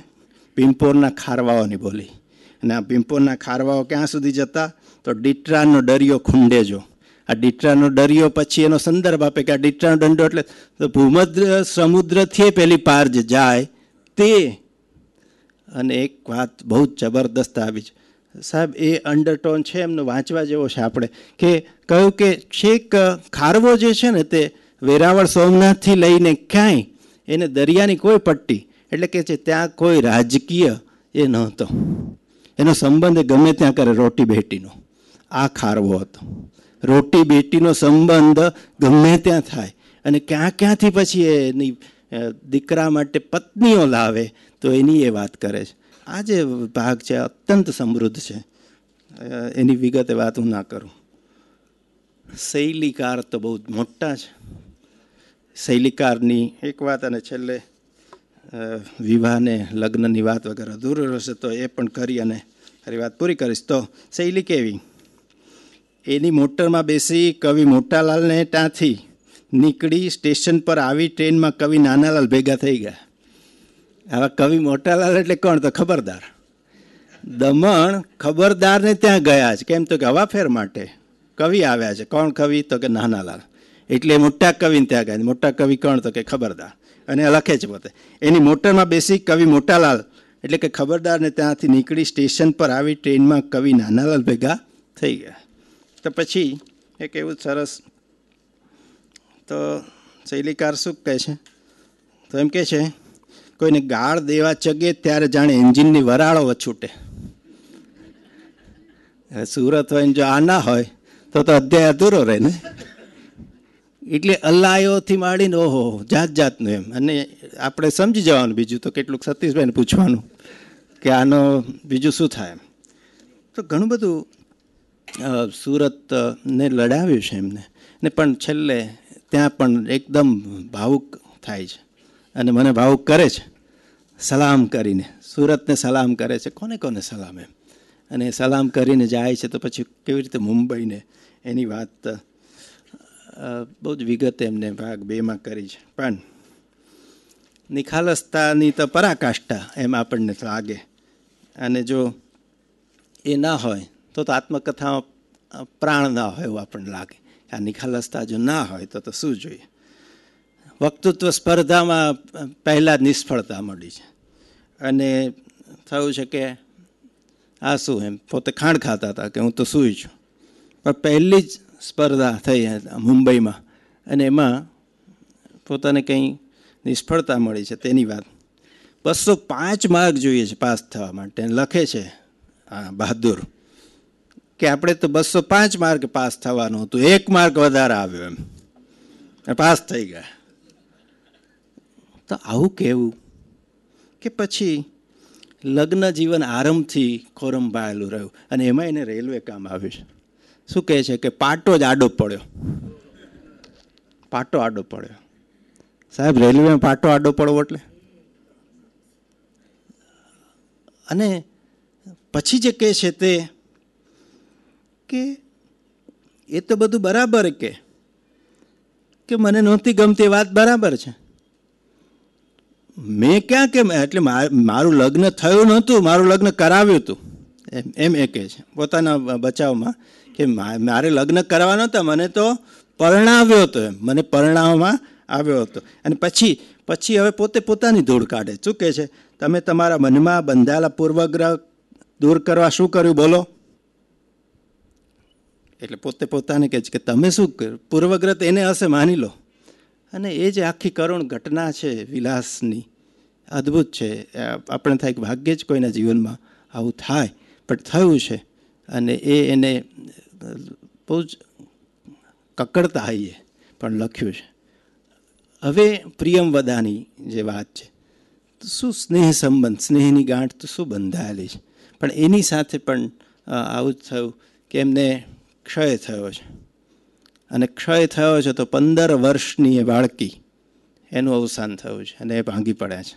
પિંપોરના ખારવાઓની બોલી અને આ પિંપોરના ખારવાઓ ક્યાં સુધી જતા તો ડીટરાનો ડરિયો ખૂંડેજો આ ડીટરાનો ડરિયો પછી એનો સંદર્ભ આપે કે આ ડીટરાનો દંડો એટલે તો ભૂમધ્ર સમુદ્રથી પેલી પાર જ જાય તે અને એક વાત બહુ જ જબરદસ્ત આવી છે સાહેબ એ અંડરટોન છે એમનો વાંચવા જેવો છે આપણે કે કહ્યું કે છેક ખારવો જે છે ને તે વેરાવળ સોમનાથથી લઈને ક્યાંય એને દરિયાની કોઈ પટ્ટી એટલે કે છે ત્યાં કોઈ રાજકીય એ નહોતો એનો સંબંધ ગમે ત્યાં કરે રોટી બેટીનો આ ખારવો હતો રોટી બેટીનો સંબંધ ગમે ત્યાં થાય અને ક્યાં ક્યાંથી પછી એની દીકરા માટે પત્નીઓ લાવે તો એની એ વાત કરે છે આ જે ભાગ છે અત્યંત સમૃદ્ધ છે એની વિગતે વાત હું ના કરું શૈલીકાર તો બહુ મોટા છે શૈલીકારની એક વાત અને છેલ્લે વિવાહને લગ્નની વાત વગર અધૂરું રહેશે તો એ પણ કરી અને મારી વાત પૂરી કરીશ તો શૈલી કેવી એની મોટરમાં બેસી કવિ મોટાલાલને ત્યાંથી નીકળી સ્ટેશન પર આવી ટ્રેનમાં કવિ નાનાલાલ ભેગા થઈ ગયા આવા કવિ મોટાલાલ એટલે કોણ તો ખબરદાર દમણ ખબરદારને ત્યાં ગયા છે કેમ તો કે હવાફેર માટે કવિ આવ્યા છે કોણ કવિ તો કે નાનાલાલ એટલે મોટા કવિને ત્યાં ગયા મોટા કવિ કોણ તો કે ખબરદાર અને લખે છે પોતે એની મોટરમાં બેસી કવિ મોટાલાલ એટલે કે ખબરદારને ત્યાંથી નીકળી સ્ટેશન પર આવી ટ્રેનમાં કવિ નાનાલાલ ભેગા થઈ ગયા તો પછી એક એવું સરસ તો શૈલીકાર શું કહે છે તો એમ કહે છે કોઈને ગાળ દેવા ચગે ત્યારે જાણે એન્જિનની વરાળો છૂટે સુરત હોય જો આના હોય તો તો અધ્યાય અધૂરો રહે ને એટલે અલ્લાયોથી માંડીને ઓહો જાત જાતનું એમ અને આપણે સમજી જવાનું બીજું તો કેટલુંક સતીશભાઈને પૂછવાનું કે આનો બીજું શું થાય એમ તો ઘણું બધું સુરતને લડાવ્યું છે એમને ને પણ છેલ્લે ત્યાં પણ એકદમ ભાવુક થાય છે અને મને ભાવુક કરે છે સલામ કરીને સુરતને સલામ કરે છે કોને કોને સલામ એમ અને સલામ કરીને જાય છે તો પછી કેવી રીતે મુંબઈને એની વાત બહુ જ વિગત એમને ભાગ બેમાં કરી છે પણ નિખાલસતાની તો પરાકાષ્ઠા એમ આપણને લાગે અને જો એ ના હોય તો તો આત્મકથામાં પ્રાણ ના હોય એવું આપણને લાગે આ નિખાલસતા જો ના હોય તો તો શું જોઈએ વક્તૃત્વ સ્પર્ધામાં પહેલાં નિષ્ફળતા મળી છે અને થયું છે કે આ શું એમ પોતે ખાંડ ખાતા હતા કે હું તો સૂઈ છું પણ પહેલી જ સ્પર્ધા થઈ મુંબઈમાં અને એમાં પોતાને કંઈ નિષ્ફળતા મળી છે તેની વાત બસો પાંચ માર્ક જોઈએ છે પાસ થવા માટે લખે છે હા બહાદુર કે આપણે તો બસો પાંચ માર્ક પાસ થવાનું હતું એક માર્ક વધારે આવ્યો એમ પાસ થઈ ગયા તો આવું કહેવું કે પછી લગ્ન જીવન આરંભથી ખોરંભાયેલું રહ્યું અને એમાં એને રેલવે કામ આવ્યું છે શું કહે છે કે પાટો જ આડો પડ્યો પાટો આડો પડ્યો સાહેબ રેલવેમાં પાટો આડો પડવો એટલે અને પછી જે કહે છે તે કે એ તો બધું બરાબર કે કે મને નહોતી ગમતી વાત બરાબર છે મેં ક્યાં કે એટલે મારું લગ્ન થયું નહોતું મારું લગ્ન કરાવ્યું હતું એમ એ કહે છે પોતાના બચાવમાં કે મારે લગ્ન કરવાનો હતા મને તો પરણાવ્યો હતો એમ મને પરણાવવામાં આવ્યો હતો અને પછી પછી હવે પોતે પોતાની ધૂળ કાઢે શું કહે છે તમે તમારા મનમાં બંધાયેલા પૂર્વગ્રહ દૂર કરવા શું કર્યું બોલો એટલે પોતે પોતાને કહે છે કે તમે શું કર્યું પૂર્વગ્રહ એને હશે માની લો અને એ જે આખી કરુણ ઘટના છે વિલાસની અદ્ભુત છે આપણે થાય કે ભાગ્યે જ કોઈના જીવનમાં આવું થાય પણ થયું છે અને એ એને બહુ જ કકડતા હૈયે પણ લખ્યું છે હવે પ્રિયમવદાની જે વાત છે શું સ્નેહ સંબંધ સ્નેહની ગાંઠ તો શું બંધાયેલી છે પણ એની સાથે પણ આવું જ થયું કે એમને ક્ષય થયો છે અને ક્ષય થયો છે તો પંદર વર્ષની એ બાળકી એનું અવસાન થયું છે અને એ ભાંગી પડ્યા છે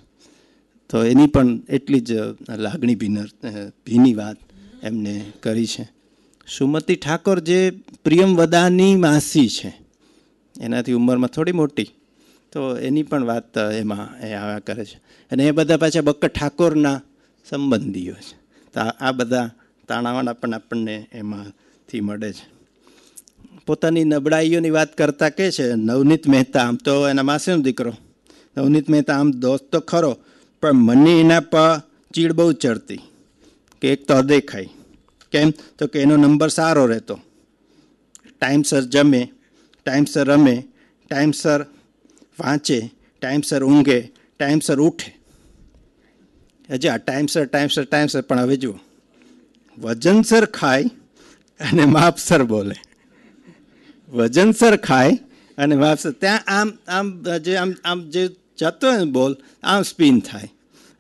તો એની પણ એટલી જ લાગણી ભીનર ભીની વાત એમને કરી છે સુમતિ ઠાકોર જે પ્રિયમવદાની માસી છે એનાથી ઉંમરમાં થોડી મોટી તો એની પણ વાત એમાં એ આવ્યા કરે છે અને એ બધા પાછા બક્કર ઠાકોરના સંબંધીઓ છે તો આ બધા તાણાવાણા પણ આપણને એમાંથી મળે છે પોતાની નબળાઈઓની વાત કરતાં કે છે નવનીત મહેતા આમ તો એના માસીનો દીકરો નવનીત મહેતા આમ દોસ્ત તો ખરો પણ મને એના પર ચીડ બહુ ચડતી કે એક તો દેખાય કેમ તો કે એનો નંબર સારો રહેતો ટાઈમસર જમે ટાઈમસર રમે ટાઈમસર વાંચે ટાઈમસર ઊંઘે ટાઈમસર ઉઠે હજી આ ટાઈમસર ટાઈમસર ટાઈમસર પણ હવે જુઓ વજનસર ખાય અને માપસર બોલે વજનસર ખાય અને માપસર ત્યાં આમ આમ જે આમ આમ જે જતો હોય ને બોલ આમ સ્પિન થાય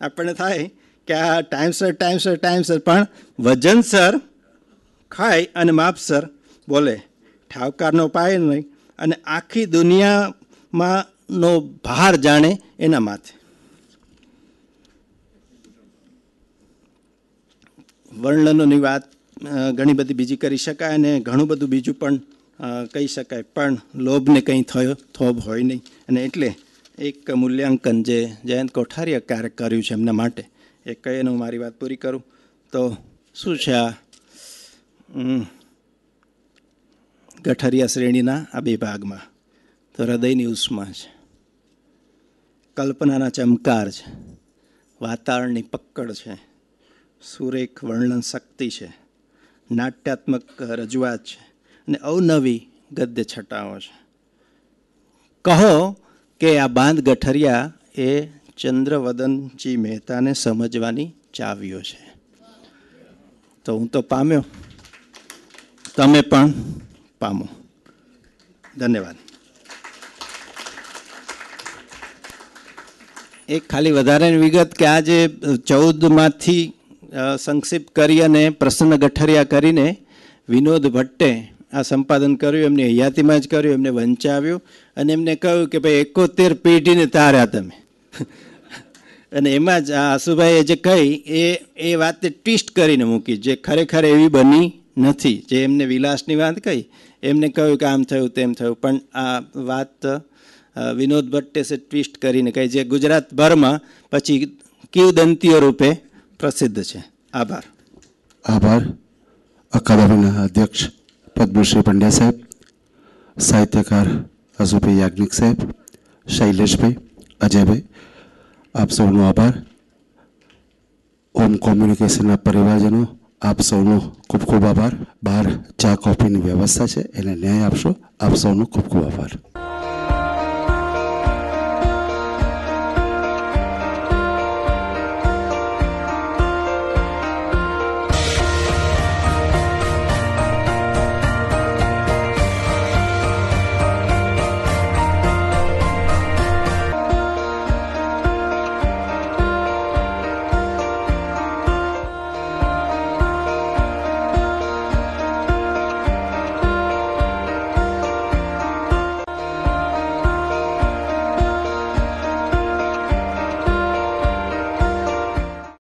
આપણને થાય કે આ ટાઈમસર ટાઈમસર ટાઈમસર પણ વજન સર ખાય અને માપસર બોલે ઠાવકારનો પાય નહીં અને આખી દુનિયામાંનો ભાર જાણે એના માથે વર્ણનોની વાત ઘણી બધી બીજી કરી શકાય અને ઘણું બધું બીજું પણ કહી શકાય પણ લોભને કંઈ થયો થોભ હોય નહીં અને એટલે એક મૂલ્યાંકન જે જયંત કોઠારીએ ક્યારેક કર્યું છે એમના માટે એ કહીને હું મારી વાત પૂરી કરું તો શું છે આ ગઠરિયા શ્રેણીના આ બે ભાગમાં તો હૃદયની ઉષ્મા છે કલ્પનાના ચમકાર છે વાતાવરણની પકડ છે સુરેખ વર્ણન શક્તિ છે નાટ્યાત્મક રજૂઆત છે અને અવનવી ગદ્ય છટાઓ છે કહો કે આ બાંધ ગઠરિયા એ ચંદ્રવદનજી મહેતાને સમજવાની ચાવીઓ છે તો હું તો પામ્યો તમે પણ પામો ધન્યવાદ એક ખાલી વધારાની વિગત કે આજે ચૌદમાંથી સંક્ષિપ્ત કરી અને પ્રસન્ન ગઠરિયા કરીને વિનોદ ભટ્ટે આ સંપાદન કર્યું એમની હયાતીમાં જ કર્યું એમને વંચાવ્યું અને એમને કહ્યું કે ભાઈ એકોતેર પેઢીને તાર્યા તમે અને એમાં જ આશુભાઈએ જે કહી એ એ વાતને ટ્વિસ્ટ કરીને મૂકી જે ખરેખર એવી બની નથી જે એમને વિલાસની વાત કહી એમને કહ્યું કે આમ થયું તેમ થયું પણ આ વાત વિનોદ ભટ્ટેસે ટ્વિસ્ટ કરીને કહી જે ગુજરાતભરમાં પછી કિવદંતીઓ રૂપે પ્રસિદ્ધ છે આભાર આભાર અકાદમીના અધ્યક્ષ પદ્મશ્રી પંડ્યા સાહેબ સાહિત્યકાર અશુભાઈ યાજ્ઞિક સાહેબ શૈલેષભાઈ અજયભાઈ આપ સૌનો આભાર ઓમ કોમ્યુનિકેશનના પરિવારજનો આપ સૌનો ખૂબ ખૂબ આભાર બહાર ચા કોફીની વ્યવસ્થા છે એને ન્યાય આપશો આપ સૌનો ખૂબ ખૂબ આભાર